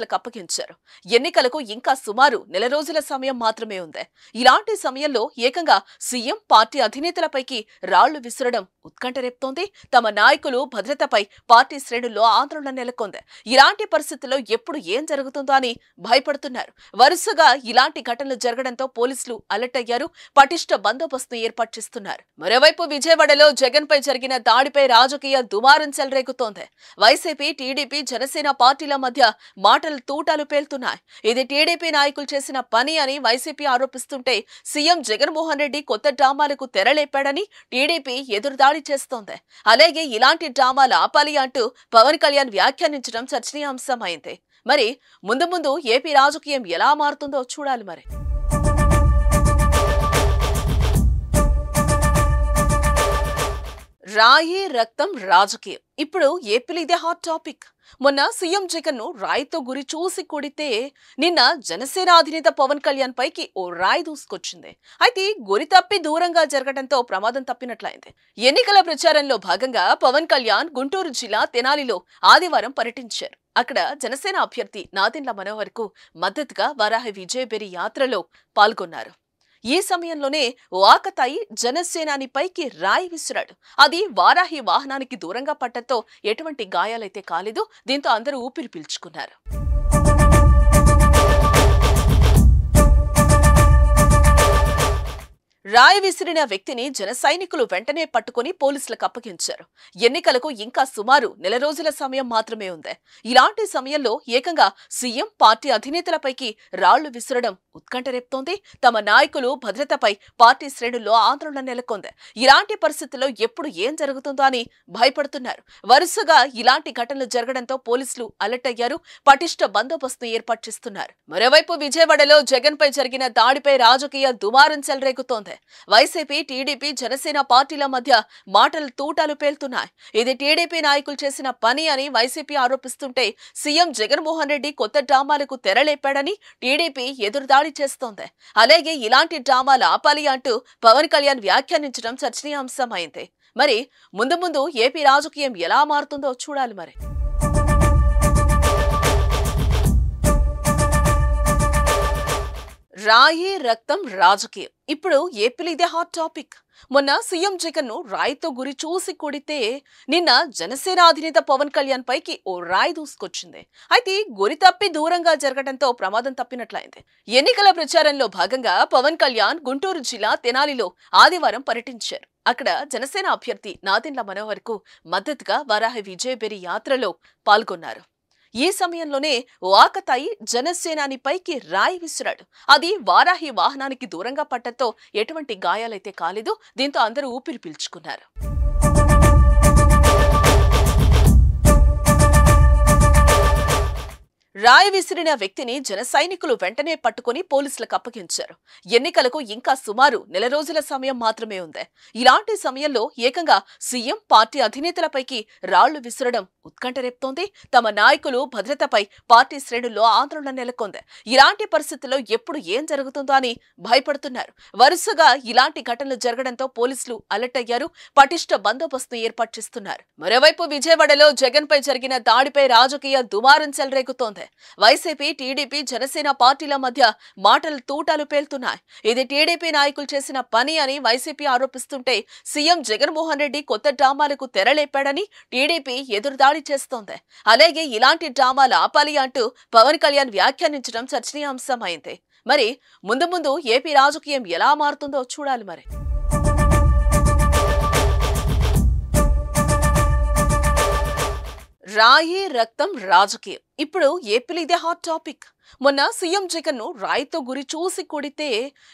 లకు అప్పగించారు ఎన్నికలకు ఇంకా సుమారు నెల రోజుల సమయం మాత్రమే ఉంది ఇలాంటి సమయంలో ఏకంగా సీఎం పార్టీ అధినేతలపైకి రాళ్లు విసరడం ఉత్కంఠ రేపుతోంది తమ నాయకులు భద్రతపై పార్టీ శ్రేణుల్లో ఆందోళన నెలకొంది ఇలాంటి పరిస్థితుల్లో ఎప్పుడు ఏం జరుగుతుందో అని భయపడుతున్నారు వరుసగా ఇలాంటి ఘటనలు జరగడంతో పోలీసులు అలర్ట్ అయ్యారు పటిష్ట బందోబస్తు ఏర్పాటు చేస్తున్నారు మరోవైపు విజయవాడలో జగన్ పై జరిగిన దాడిపై రాజకీయ దుమారం చెలరేగుతోంది వైసీపీ టీడీపీ జనసేన పార్టీల మధ్య మాట మాటలు తూటాలు పేలుతున్నాయి ఇది టీడీపీ నాయకులు చేసిన పని అని వైసీపీ ఆరోపిస్తుంటే సీఎం జగన్మోహన్ రెడ్డి కొత్త డ్రామాలకు తెరలేపాడని టీడీపీ ఎదురుదాడి చేస్తోంది అలాగే ఇలాంటి డ్రామాలు ఆపాలి అంటూ పవన్ కళ్యాణ్ వ్యాఖ్యానించడం చర్చనీయాంశం అయింది మరి ముందు ముందు ఏపీ రాజకీయం ఎలా మారుతుందో చూడాలి మరి రాయే రక్తం రాజకీయం ఇప్పుడు ఏపీ ఇదే హాట్ టాపిక్ మొన్న సీఎం జగన్ ను రాయితో గురి చూసి కొడితే నిన్న జనసేన అధినేత పవన్ కళ్యాణ్ పైకి ఓ రాయి దూసుకొచ్చింది అయితే గురి తప్పి దూరంగా జరగడంతో ప్రమాదం తప్పినట్లయింది ఎన్నికల ప్రచారంలో భాగంగా పవన్ కళ్యాణ్ గుంటూరు జిల్లా తెనాలిలో ఆదివారం పర్యటించారు అక్కడ జనసేన అభ్యర్థి నాదెండ్ల మనోహర్ కు మద్దతుగా వరాహి విజయబెరి యాత్రలో పాల్గొన్నారు ఈ సమయంలోనే వాకతాయి జనసేనాని పైకి రాయి విసిరాడు అది వారాహి వాహనానికి దూరంగా పట్టడంతో ఎటువంటి గాయాలైతే కాలేదు దీంతో అందరూ ఊపిరి పీల్చుకున్నారు రాయి విసిరిన వ్యక్తిని జన సైనికులు వెంటనే పట్టుకుని పోలీసులకు అప్పగించారు ఎన్నికలకు ఇంకా సుమారు నెల రోజుల సమయం మాత్రమే ఉంది ఇలాంటి సమయంలో ఏకంగా సీఎం పార్టీ అధినేతలపైకి రాళ్లు విసరడం ఉత్కంఠ రేపుతోంది తమ నాయకులు భద్రతపై పార్టీ శ్రేణుల్లో ఆందోళన నెలకొంది ఇలాంటి పరిస్థితుల్లో ఎప్పుడు ఏం జరుగుతుందో అని భయపడుతున్నారు వరుసగా ఇలాంటి ఘటనలు జరగడంతో పోలీసులు అలర్ట్ అయ్యారు పటిష్ట బందోబస్తు ఏర్పాటు చేస్తున్నారు మరోవైపు విజయవాడలో జగన్ జరిగిన దాడిపై రాజకీయ దుమారం చెలరేగుతోంది వైసీపీ టీడీపీ జనసేన పార్టీల మధ్య మాటలు తూటాలు పేలుతున్నాయి ఇది టీడీపీ నాయకులు చేసిన పని అని వైసీపీ ఆరోపిస్తుంటే సీఎం జగన్మోహన్ రెడ్డి కొత్త డ్రామాలకు తెరలేపాడని టీడీపీ ఎదురుదాడి చేస్తోంది అలాగే ఇలాంటి డ్రామాలు ఆపాలి అంటూ పవన్ కళ్యాణ్ వ్యాఖ్యానించడం చర్చనీయాంశం అయింది మరి ముందు ముందు ఏపీ రాజకీయం ఎలా మారుతుందో చూడాలి మరి రాయే రక్తం రాజకీయం ఇప్పుడు ఏపీ ఇదే హాట్ టాపిక్ మొన్న సీఎం జగన్ ను రాయితో గురి చూసి కొడితే నిన్న జనసేన అధినేత పవన్ కళ్యాణ్ పైకి ఓ రాయి దూసుకొచ్చింది అయితే గురి తప్పి దూరంగా జరగడంతో ప్రమాదం తప్పినట్లయింది ఎన్నికల ప్రచారంలో భాగంగా పవన్ కళ్యాణ్ గుంటూరు జిల్లా తెనాలిలో ఆదివారం పర్యటించారు అక్కడ జనసేన అభ్యర్థి నాదెండ్ల మనోహర్ కు మద్దతుగా వరాహ విజయబెరి యాత్రలో పాల్గొన్నారు ఈ సమయంలోనే వాకతాయి జనసేనాని పైకి రాయి విసిరాడు అది వారాహి వాహనానికి దూరంగా పట్టడంతో ఎటువంటి గాయాలైతే కాలేదు దీంతో అందరూ ఊపిరి పీల్చుకున్నారు రాయి విసిరిన వ్యక్తిని జన సైనికులు వెంటనే పట్టుకుని పోలీసులకు అప్పగించారు ఎన్నికలకు ఇంకా సుమారు నెల రోజుల సమయం మాత్రమే ఉంది ఇలాంటి సమయంలో ఏకంగా సీఎం పార్టీ అధినేతలపైకి రాళ్లు విసరడం ఉత్కంఠ రేపుతోంది తమ నాయకులు భద్రతపై పార్టీ శ్రేణుల్లో ఆందోళన నెలకొంది ఇలాంటి పరిస్థితుల్లో ఎప్పుడు ఏం జరుగుతుందో అని భయపడుతున్నారు వరుసగా ఇలాంటి ఘటనలు జరగడంతో పోలీసులు అలర్ట్ అయ్యారు పటిష్ట బందోబస్తు ఏర్పాటు చేస్తున్నారు మరోవైపు విజయవాడలో జగన్ జరిగిన దాడిపై రాజకీయ దుమారం చెలరేగుతోంది చేసింది వైసీపీ టీడీపీ జనసేన పార్టీల మధ్య మాటలు తూటాలు పేలుతున్నాయి ఇది టీడీపీ నాయకులు చేసిన పని అని వైసీపీ ఆరోపిస్తుంటే సీఎం జగన్మోహన్ రెడ్డి కొత్త డ్రామాలకు తెరలేపాడని టీడీపీ ఎదురుదాడి చేస్తోంది అలాగే ఇలాంటి డ్రామాలు ఆపాలి అంటూ పవన్ కళ్యాణ్ వ్యాఖ్యానించడం చర్చనీయాంశమైంది మరి ముందు ముందు ఏపీ రాజకీయం ఎలా మారుతుందో చూడాలి మరి రాయి రక్తం రాజకీయం ఇప్పుడు ఏపీలో ఇదే హాట్ టాపిక్ మొన్న సీఎం జగన్ ను రాయితో గురి చూసి కొడితే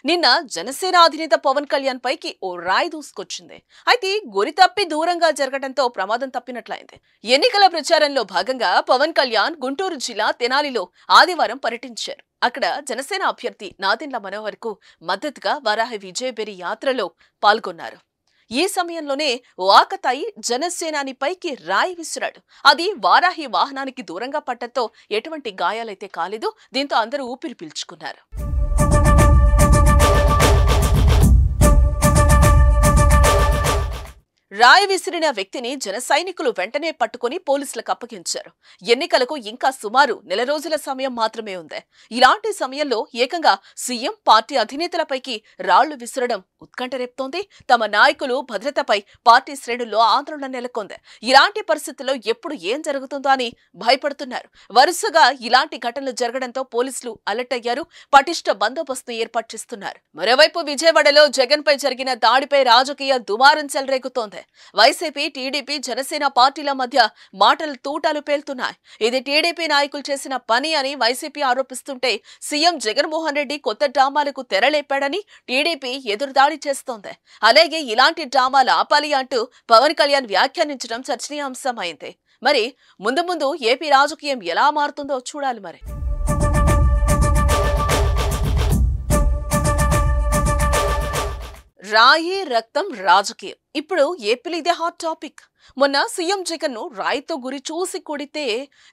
నిన్న జనసేన అధినేత పవన్ కళ్యాణ్ పైకి ఓ రాయి దూసుకొచ్చింది అయితే గురి తప్పి దూరంగా జరగడంతో ప్రమాదం తప్పినట్లయింది ఎన్నికల ప్రచారంలో భాగంగా పవన్ కళ్యాణ్ గుంటూరు జిల్లా తెనాలిలో ఆదివారం పర్యటించారు అక్కడ జనసేన అభ్యర్థి నాదెండ్ల మనోహర్ కు మద్దతుగా వరాహ విజయబెరి యాత్రలో పాల్గొన్నారు ఈ సమయంలోనే వాకతాయి జనసేనాని పైకి రాయి విసిరాడు అది వారాహి వాహనానికి దూరంగా పట్టడంతో ఎటువంటి గాయాలైతే కాలేదు దీంతో అందరూ ఊపిరి పీల్చుకున్నారు రాయి విసిరిన వ్యక్తిని జన సైనికులు వెంటనే పట్టుకుని పోలీసులకు అప్పగించారు ఎన్నికలకు ఇంకా సుమారు నెల రోజుల సమయం మాత్రమే ఉంది ఇలాంటి సమయంలో ఏకంగా సీఎం పార్టీ అధినేతలపైకి రాళ్లు విసరడం ఉత్కంఠ రేపుతోంది తమ నాయకులు భద్రతపై పార్టీ శ్రేణుల్లో ఆందోళన నెలకొంది ఇలాంటి పరిస్థితుల్లో ఎప్పుడు ఏం జరుగుతుందో అని భయపడుతున్నారు వరుసగా ఇలాంటి ఘటనలు జరగడంతో పోలీసులు అలర్ట్ అయ్యారు పటిష్ట బందోబస్తు ఏర్పాటు చేస్తున్నారు మరోవైపు విజయవాడలో జగన్ జరిగిన దాడిపై రాజకీయ దుమారం చెలరేగుతోంది చేసింది వైసీపీ టీడీపీ జనసేన పార్టీల మధ్య మాటలు తూటాలు పేలుతున్నాయి ఇది టీడీపీ నాయకులు చేసిన పని అని వైసీపీ ఆరోపిస్తుంటే సీఎం జగన్మోహన్ రెడ్డి కొత్త డ్రామాలకు తెరలేపాడని టీడీపీ ఎదురుదాడి చేస్తోంది అలాగే ఇలాంటి డ్రామాలు ఆపాలి అంటూ పవన్ కళ్యాణ్ వ్యాఖ్యానించడం అయింది మరి ముందు ముందు ఏపీ రాజకీయం ఎలా మారుతుందో చూడాలి మరి రాయే రక్తం రాజకీయం ఇప్పుడు ఏపీ ఇదే హాట్ టాపిక్ మొన్న సీఎం జగన్ ను రాయితో గురి చూసి కొడితే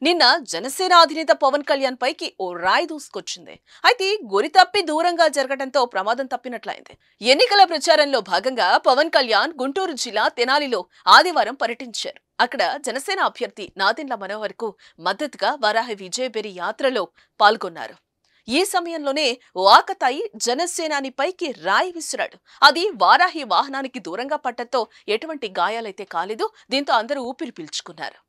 నిన్న జనసేన అధినేత పవన్ కళ్యాణ్ పైకి ఓ రాయి దూసుకొచ్చింది అయితే గురి తప్పి దూరంగా జరగడంతో ప్రమాదం తప్పినట్లయింది ఎన్నికల ప్రచారంలో భాగంగా పవన్ కళ్యాణ్ గుంటూరు జిల్లా తెనాలిలో ఆదివారం పర్యటించారు అక్కడ జనసేన అభ్యర్థి నాదెండ్ల మనోహర్ కు మద్దతుగా వరాహ విజయబెరి యాత్రలో పాల్గొన్నారు ఈ సమయంలోనే వాకతాయి జనసేనాని పైకి రాయి విసిరాడు అది వారాహి వాహనానికి దూరంగా పట్టడంతో ఎటువంటి గాయాలైతే కాలేదు దీంతో అందరూ ఊపిరి పీల్చుకున్నారు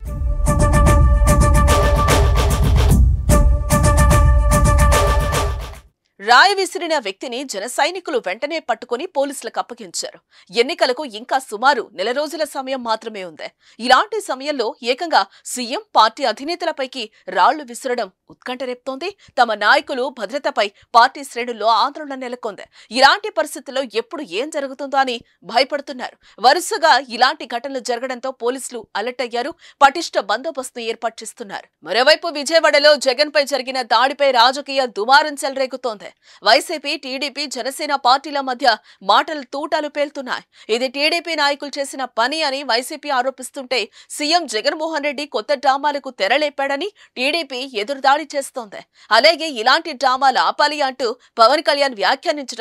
రాయ విసిరిన వ్యక్తిని జన సైనికులు వెంటనే పట్టుకుని పోలీసులకు అప్పగించారు ఎన్నికలకు ఇంకా సుమారు నెల రోజుల సమయం మాత్రమే ఉంది ఇలాంటి సమయంలో ఏకంగా సీఎం పార్టీ అధినేతలపైకి రాళ్లు విసరడం ఉత్కంఠ రేపుతోంది తమ నాయకులు భద్రతపై పార్టీ శ్రేణుల్లో ఆందోళన నెలకొంది ఇలాంటి పరిస్థితుల్లో ఎప్పుడు ఏం జరుగుతుందో అని భయపడుతున్నారు వరుసగా ఇలాంటి ఘటనలు జరగడంతో పోలీసులు అలర్ట్ అయ్యారు పటిష్ట బందోబస్తు ఏర్పాటు చేస్తున్నారు మరోవైపు విజయవాడలో జగన్ జరిగిన దాడిపై రాజకీయ దుమారం చెలరేగుతోంది చేసింది వైసీపీ టీడీపీ జనసేన పార్టీల మధ్య మాటలు తూటాలు పేలుతున్నాయి ఇది టీడీపీ నాయకులు చేసిన పని అని వైసీపీ ఆరోపిస్తుంటే సీఎం జగన్మోహన్ రెడ్డి కొత్త డ్రామాలకు తెరలేపాడని టీడీపీ ఎదురుదాడి చేస్తోంది అలాగే ఇలాంటి డ్రామాలు ఆపాలి అంటూ పవన్ కళ్యాణ్ వ్యాఖ్యానించడం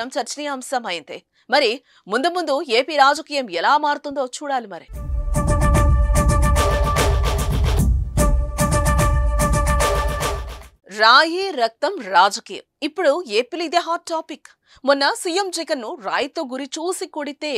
అయింది మరి ముందు ముందు ఏపీ రాజకీయం ఎలా మారుతుందో చూడాలి మరి రాయే రక్తం రాజకీయం ఇప్పుడు ఏపీ ఇదే హాట్ టాపిక్ మొన్న సీఎం జగన్ ను రాయితో గురి చూసి కొడితే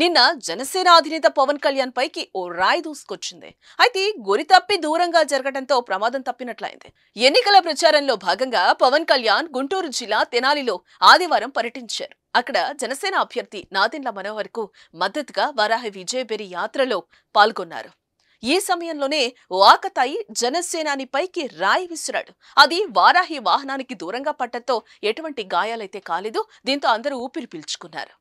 నిన్న జనసేన అధినేత పవన్ కళ్యాణ్ పైకి ఓ రాయి దూసుకొచ్చింది అయితే గురి తప్పి దూరంగా జరగడంతో ప్రమాదం తప్పినట్లయింది ఎన్నికల ప్రచారంలో భాగంగా పవన్ కళ్యాణ్ గుంటూరు జిల్లా తెనాలిలో ఆదివారం పర్యటించారు అక్కడ జనసేన అభ్యర్థి నాదెండ్ల మనోహర్ కు మద్దతుగా వారాహి విజయబెరి యాత్రలో పాల్గొన్నారు ఈ సమయంలోనే వాకతాయి జనసేనాని పైకి రాయి విసిరాడు అది వారాహి వాహనానికి దూరంగా పట్టడంతో ఎటువంటి గాయాలైతే కాలేదు దీంతో అందరూ ఊపిరి పీల్చుకున్నారు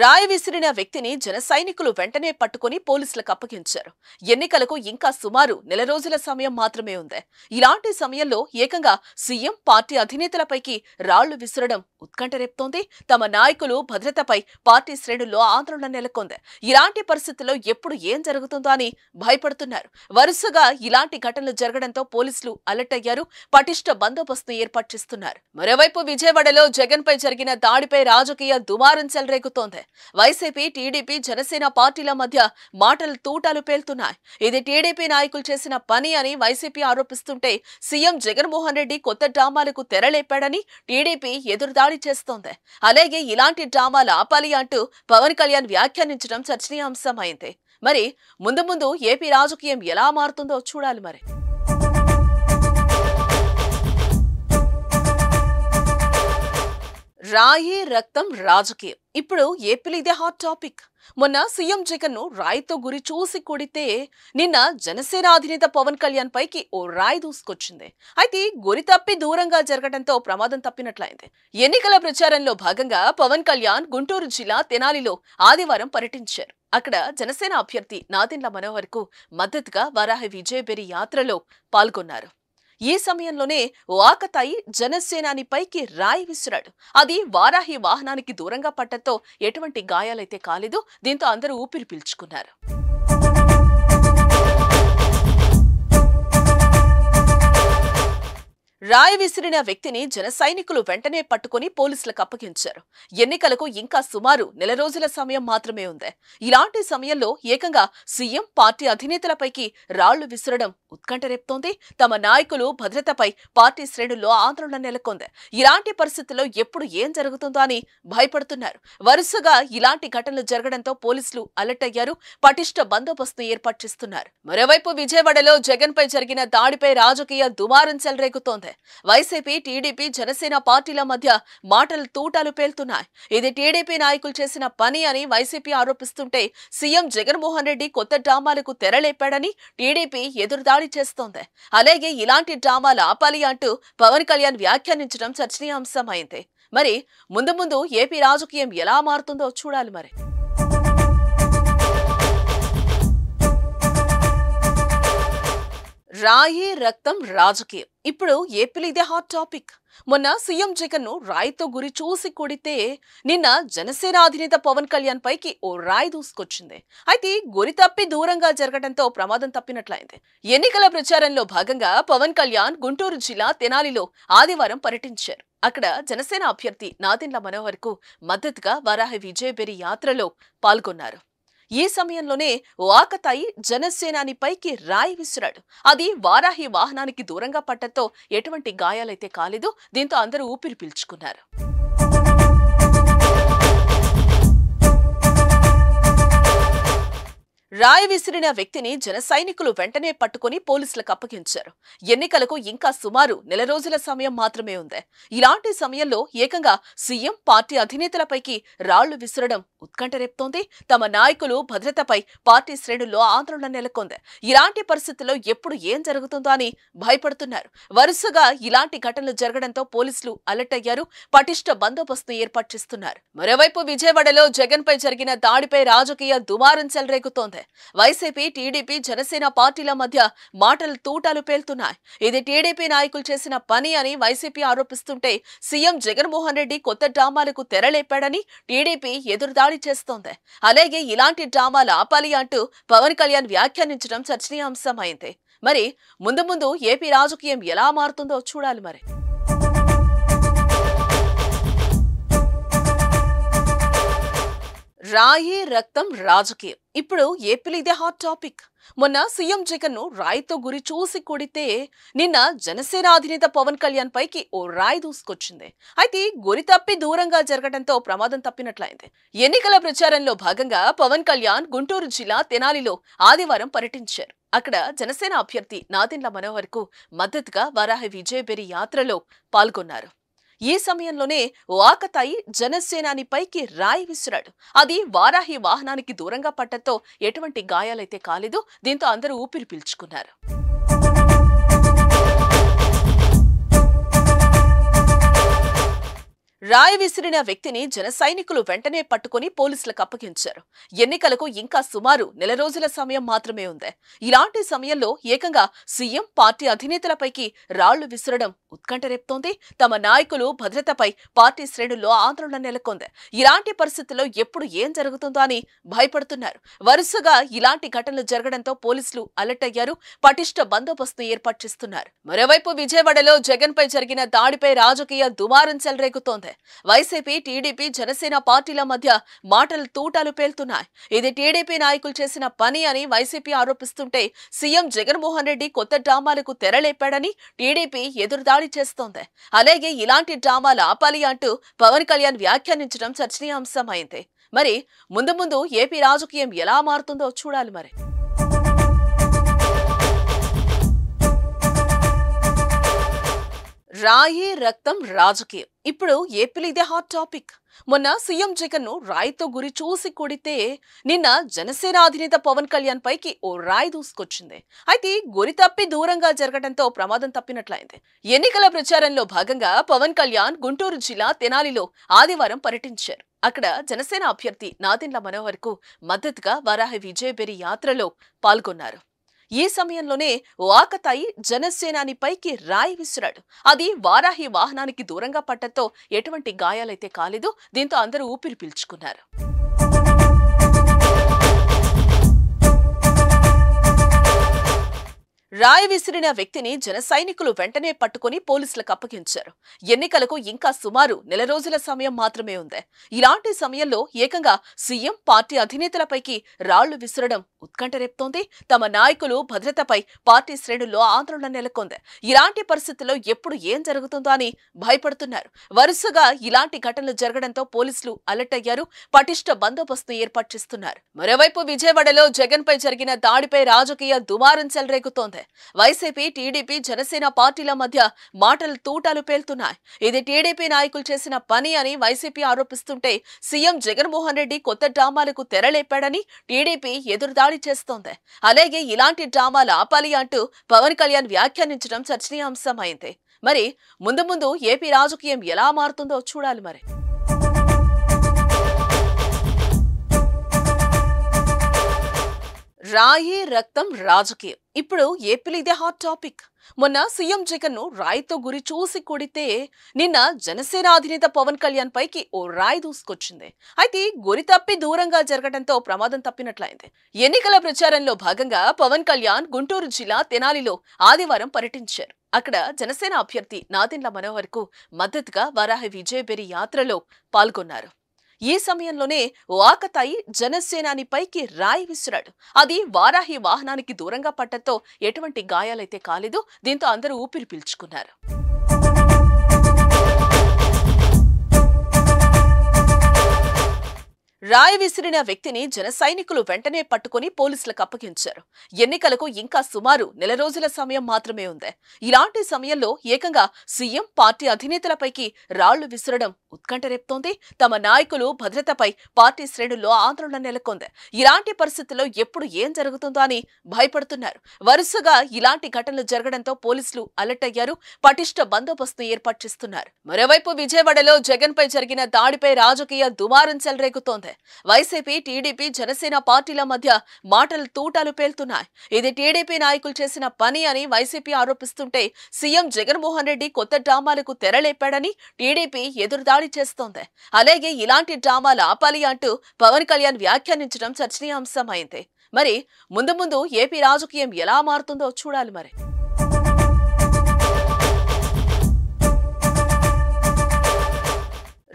రాయి విసిరిన వ్యక్తిని జన సైనికులు వెంటనే పట్టుకుని పోలీసులకు అప్పగించారు ఎన్నికలకు ఇంకా సుమారు నెల రోజుల సమయం మాత్రమే ఉంది ఇలాంటి సమయంలో ఏకంగా సీఎం పార్టీ అధినేతలపైకి రాళ్లు విసరడం ఉత్కంఠ రేపుతోంది తమ నాయకులు భద్రతపై పార్టీ శ్రేణుల్లో ఆందోళన నెలకొంది ఇలాంటి పరిస్థితుల్లో ఎప్పుడు ఏం జరుగుతుందో అని భయపడుతున్నారు వరుసగా ఇలాంటి ఘటనలు జరగడంతో పోలీసులు అలర్ట్ అయ్యారు పటిష్ట బందోబస్తు ఏర్పాటు చేస్తున్నారు మరోవైపు విజయవాడలో జగన్ జరిగిన దాడిపై రాజకీయ దుమారం చెలరేగుతోంది ఉంది వైసీపీ టీడీపీ జనసేన పార్టీల మధ్య మాటలు తూటాలు పేలుతున్నాయి ఇది టీడీపీ నాయకులు చేసిన పని అని వైసీపీ ఆరోపిస్తుంటే సీఎం జగన్మోహన్ రెడ్డి కొత్త డ్రామాలకు తెరలేపాడని టీడీపీ ఎదురుదాడి చేస్తోంది అలాగే ఇలాంటి డ్రామాలు ఆపాలి అంటూ పవన్ కళ్యాణ్ వ్యాఖ్యానించడం చర్చనీయాంశమైంది మరి ముందు ముందు ఏపీ రాజకీయం ఎలా మారుతుందో చూడాలి మరి రాయి రక్తం రాజకీయం ఇప్పుడు ఏపీలో ఇదే హాట్ టాపిక్ మొన్న సీఎం జగన్ ను రాయితో గురి చూసి కొడితే నిన్న జనసేన అధినేత పవన్ కళ్యాణ్ పైకి ఓ రాయి దూసుకొచ్చింది అయితే గురి తప్పి దూరంగా జరగడంతో ప్రమాదం తప్పినట్లయింది ఎన్నికల ప్రచారంలో భాగంగా పవన్ కళ్యాణ్ గుంటూరు జిల్లా తెనాలిలో ఆదివారం పర్యటించారు అక్కడ జనసేన అభ్యర్థి నాదెండ్ల మనోహర్ కు మద్దతుగా వారాహి విజయబెరి యాత్రలో పాల్గొన్నారు ఈ సమయంలోనే వాకతాయి జనసేనాని పైకి రాయి విసిరాడు అది వారాహి వాహనానికి దూరంగా పట్టడంతో ఎటువంటి గాయాలైతే కాలేదు దీంతో అందరూ ఊపిరి పీల్చుకున్నారు రాయి విసిరిన వ్యక్తిని జన సైనికులు వెంటనే పట్టుకుని పోలీసులకు అప్పగించారు ఎన్నికలకు ఇంకా సుమారు నెల రోజుల సమయం మాత్రమే ఉంది ఇలాంటి సమయంలో ఏకంగా సీఎం పార్టీ అధినేతలపైకి రాళ్లు విసరడం ఉత్కంఠ రేపుతోంది తమ నాయకులు భద్రతపై పార్టీ శ్రేణుల్లో ఆందోళన నెలకొంది ఇలాంటి పరిస్థితుల్లో ఎప్పుడు ఏం జరుగుతుందో అని భయపడుతున్నారు వరుసగా ఇలాంటి ఘటనలు జరగడంతో పోలీసులు అలర్ట్ అయ్యారు పటిష్ట బందోబస్తు ఏర్పాటు చేస్తున్నారు మరోవైపు విజయవాడలో పై జరిగిన దాడిపై రాజకీయ దుమారం చెలరేగుతోంది ఉంది వైసీపీ టీడీపీ జనసేన పార్టీల మధ్య మాటలు తూటాలు పేలుతున్నాయి ఇది టీడీపీ నాయకులు చేసిన పని అని వైసీపీ ఆరోపిస్తుంటే సీఎం జగన్మోహన్ రెడ్డి కొత్త డ్రామాలకు తెరలేపాడని టీడీపీ ఎదురుదాడి చేస్తోంది అలాగే ఇలాంటి డ్రామాలు ఆపాలి అంటూ పవన్ కళ్యాణ్ వ్యాఖ్యానించడం అయింది మరి ముందు ముందు ఏపీ రాజకీయం ఎలా మారుతుందో చూడాలి మరి రాయే రక్తం రాజకీయం ఇప్పుడు ఏపీ ఇదే హాట్ టాపిక్ మొన్న సీఎం జగన్ ను రాయితో గురి చూసి కొడితే నిన్న జనసేన అధినేత పవన్ కళ్యాణ్ పైకి ఓ రాయి దూసుకొచ్చింది అయితే గురి తప్పి దూరంగా జరగడంతో ప్రమాదం తప్పినట్లయింది ఎన్నికల ప్రచారంలో భాగంగా పవన్ కళ్యాణ్ గుంటూరు జిల్లా తెనాలిలో ఆదివారం పర్యటించారు అక్కడ జనసేన అభ్యర్థి నాదెండ్ల మనోహర్ కు మద్దతుగా వారాహి విజయబెరి యాత్రలో పాల్గొన్నారు ఈ సమయంలోనే వాకతాయి జనసేనాని పైకి రాయి విసిరాడు అది వారాహి వాహనానికి దూరంగా పట్టడంతో ఎటువంటి గాయాలైతే కాలేదు దీంతో అందరూ ఊపిరి పీల్చుకున్నారు రాయి విసిరిన వ్యక్తిని జన సైనికులు వెంటనే పట్టుకుని పోలీసులకు అప్పగించారు ఎన్నికలకు ఇంకా సుమారు నెల రోజుల సమయం మాత్రమే ఉంది ఇలాంటి సమయంలో ఏకంగా సీఎం పార్టీ అధినేతలపైకి రాళ్లు విసరడం ఉత్కంఠ రేపుతోంది తమ నాయకులు భద్రతపై పార్టీ శ్రేణుల్లో ఆందోళన నెలకొంది ఇలాంటి పరిస్థితుల్లో ఎప్పుడు ఏం జరుగుతుందో అని భయపడుతున్నారు వరుసగా ఇలాంటి ఘటనలు జరగడంతో పోలీసులు అలర్ట్ అయ్యారు పటిష్ట బందోబస్తు ఏర్పాటు చేస్తున్నారు మరోవైపు విజయవాడలో జగన్ జరిగిన దాడిపై రాజకీయ దుమారం చెలరేగుతోంది ఉంది వైసీపీ టీడీపీ జనసేన పార్టీల మధ్య మాటలు తూటాలు పేలుతున్నాయి ఇది టీడీపీ నాయకులు చేసిన పని అని వైసీపీ ఆరోపిస్తుంటే సీఎం జగన్మోహన్ రెడ్డి కొత్త డ్రామాలకు తెరలేపాడని టీడీపీ ఎదురుదాడి చేస్తోంది అలాగే ఇలాంటి డ్రామాలు ఆపాలి అంటూ పవన్ కళ్యాణ్ వ్యాఖ్యానించడం అయింది మరి ముందు ముందు ఏపీ రాజకీయం ఎలా మారుతుందో చూడాలి మరి రాయే రక్తం రాజకీయం ఇప్పుడు ఏపీ ఇదే హాట్ టాపిక్ మొన్న సీఎం జగన్ ను రాయితో గురి చూసి కొడితే నిన్న జనసేన అధినేత పవన్ కళ్యాణ్ పైకి ఓ రాయి దూసుకొచ్చింది అయితే గురి తప్పి దూరంగా జరగడంతో ప్రమాదం తప్పినట్లయింది ఎన్నికల ప్రచారంలో భాగంగా పవన్ కళ్యాణ్ గుంటూరు జిల్లా తెనాలిలో ఆదివారం పర్యటించారు అక్కడ జనసేన అభ్యర్థి నాదెండ్ల మనోహర్ కు మద్దతుగా వారాహి విజయబెరి యాత్రలో పాల్గొన్నారు ఈ సమయంలోనే వాకతాయి జనసేనాని పైకి రాయి విసిరాడు అది వారాహి వాహనానికి దూరంగా పట్టడంతో ఎటువంటి గాయాలైతే కాలేదు దీంతో అందరూ ఊపిరి పీల్చుకున్నారు రాయి విసిరిన వ్యక్తిని జన సైనికులు వెంటనే పట్టుకుని పోలీసులకు అప్పగించారు ఎన్నికలకు ఇంకా సుమారు నెల రోజుల సమయం మాత్రమే ఉంది ఇలాంటి సమయంలో ఏకంగా సీఎం పార్టీ అధినేతలపైకి రాళ్లు విసరడం ఉత్కంఠ రేపుతోంది తమ నాయకులు భద్రతపై పార్టీ శ్రేణుల్లో ఆందోళన నెలకొంది ఇలాంటి పరిస్థితుల్లో ఎప్పుడు ఏం జరుగుతుందో అని భయపడుతున్నారు వరుసగా ఇలాంటి ఘటనలు జరగడంతో పోలీసులు అలర్ట్ అయ్యారు పటిష్ట బందోబస్తు ఏర్పాటు చేస్తున్నారు మరోవైపు విజయవాడలో జగన్ జరిగిన దాడిపై రాజకీయ దుమారం చెలరేగుతోంది చేసింది వైసీపీ టీడీపీ జనసేన పార్టీల మధ్య మాటలు తూటాలు పేలుతున్నాయి ఇది టీడీపీ నాయకులు చేసిన పని అని వైసీపీ ఆరోపిస్తుంటే సీఎం జగన్మోహన్ రెడ్డి కొత్త డ్రామాలకు తెరలేపాడని టీడీపీ ఎదురుదాడి చేస్తోంది అలాగే ఇలాంటి డ్రామాలు ఆపాలి అంటూ పవన్ కళ్యాణ్ వ్యాఖ్యానించడం చర్చనీయాంశమైంది మరి ముందు ముందు ఏపీ రాజకీయం ఎలా మారుతుందో చూడాలి మరి రాయి రక్తం రాజకీయం ఇప్పుడు ఏపీలో ఇదే హాట్ టాపిక్ మొన్న సీఎం జగన్ ను రాయితో గురి చూసి కొడితే నిన్న జనసేన అధినేత పవన్ కళ్యాణ్ పైకి ఓ రాయి దూసుకొచ్చింది అయితే గురి తప్పి దూరంగా జరగడంతో ప్రమాదం తప్పినట్లయింది ఎన్నికల ప్రచారంలో భాగంగా పవన్ కళ్యాణ్ గుంటూరు జిల్లా తెనాలిలో ఆదివారం పర్యటించారు అక్కడ జనసేన అభ్యర్థి నాదిండ్ల మనోహర్ కు మద్దతుగా వారాహి విజయబెరి యాత్రలో పాల్గొన్నారు ఈ సమయంలోనే వాకతాయి జనసేనానిపైకి రాయి విసిరాడు అది వారాహి వాహనానికి దూరంగా పట్టడంతో ఎటువంటి గాయాలైతే కాలేదు దీంతో అందరూ ఊపిరి పీల్చుకున్నారు రాయి విసిరిన వ్యక్తిని జన సైనికులు వెంటనే పట్టుకుని పోలీసులకు అప్పగించారు ఎన్నికలకు ఇంకా సుమారు నెల రోజుల సమయం మాత్రమే ఉంది ఇలాంటి సమయంలో ఏకంగా సీఎం పార్టీ అధినేతలపైకి రాళ్లు విసరడం ఉత్కంఠ రేపుతోంది తమ నాయకులు భద్రతపై పార్టీ శ్రేణుల్లో ఆందోళన నెలకొంది ఇలాంటి పరిస్థితుల్లో ఎప్పుడు ఏం జరుగుతుందో అని భయపడుతున్నారు వరుసగా ఇలాంటి ఘటనలు జరగడంతో పోలీసులు అలర్ట్ అయ్యారు పటిష్ట బందోబస్తు ఏర్పాటు చేస్తున్నారు మరోవైపు విజయవాడలో జగన్ జరిగిన దాడిపై రాజకీయ దుమారం చెలరేగుతోంది చేసింది వైసీపీ టీడీపీ జనసేన పార్టీల మధ్య మాటలు తూటాలు పేలుతున్నాయి ఇది టీడీపీ నాయకులు చేసిన పని అని వైసీపీ ఆరోపిస్తుంటే సీఎం జగన్మోహన్ రెడ్డి కొత్త డ్రామాలకు తెరలేపాడని టీడీపీ ఎదురుదాడి చేస్తోంది అలాగే ఇలాంటి డ్రామాలు ఆపాలి అంటూ పవన్ కళ్యాణ్ వ్యాఖ్యానించడం అయింది మరి ముందు ముందు ఏపీ రాజకీయం ఎలా మారుతుందో చూడాలి మరి రాయే రక్తం రాజకీయం ఇప్పుడు ఏపీ ఇదే హాట్ టాపిక్ మొన్న సీఎం జగన్ ను రాయితో గురి చూసి కొడితే నిన్న జనసేన అధినేత పవన్ కళ్యాణ్ పైకి ఓ రాయి దూసుకొచ్చింది అయితే గురి తప్పి దూరంగా జరగడంతో ప్రమాదం తప్పినట్లయింది ఎన్నికల ప్రచారంలో భాగంగా పవన్ కళ్యాణ్ గుంటూరు జిల్లా తెనాలిలో ఆదివారం పర్యటించారు అక్కడ జనసేన అభ్యర్థి నాదిండ్ల మనోహర్ కు మద్దతుగా వారాహి విజయబెరి యాత్రలో పాల్గొన్నారు ఈ సమయంలోనే వాకతాయి జనసేనానిపైకి రాయి విసిరాడు అది వారాహి వాహనానికి దూరంగా పట్టడంతో ఎటువంటి గాయాలైతే కాలేదు దీంతో అందరూ ఊపిరి పీల్చుకున్నారు రాయి విసిరిన వ్యక్తిని జన సైనికులు వెంటనే పట్టుకుని పోలీసులకు అప్పగించారు ఎన్నికలకు ఇంకా సుమారు నెల రోజుల సమయం మాత్రమే ఉంది ఇలాంటి సమయంలో ఏకంగా సీఎం పార్టీ అధినేతలపైకి రాళ్లు విసరడం ఉత్కంఠ రేపుతోంది తమ నాయకులు భద్రతపై పార్టీ శ్రేణుల్లో ఆందోళన నెలకొంది ఇలాంటి పరిస్థితుల్లో ఎప్పుడు ఏం జరుగుతుందో అని భయపడుతున్నారు వరుసగా ఇలాంటి ఘటనలు జరగడంతో పోలీసులు అలర్ట్ అయ్యారు పటిష్ట బందోబస్తు ఏర్పాటు చేస్తున్నారు మరోవైపు విజయవాడలో జగన్ జరిగిన దాడిపై రాజకీయ దుమారం చెలరేగుతోంది చేసింది వైసీపీ టీడీపీ జనసేన పార్టీల మధ్య మాటలు తూటాలు పేలుతున్నాయి ఇది టీడీపీ నాయకులు చేసిన పని అని వైసీపీ ఆరోపిస్తుంటే సీఎం జగన్మోహన్ రెడ్డి కొత్త డ్రామాలకు తెరలేపాడని టీడీపీ ఎదురుదాడి చేస్తోంది అలాగే ఇలాంటి డ్రామాలు ఆపాలి అంటూ పవన్ కళ్యాణ్ వ్యాఖ్యానించడం అయింది మరి ముందు ముందు ఏపీ రాజకీయం ఎలా మారుతుందో చూడాలి మరి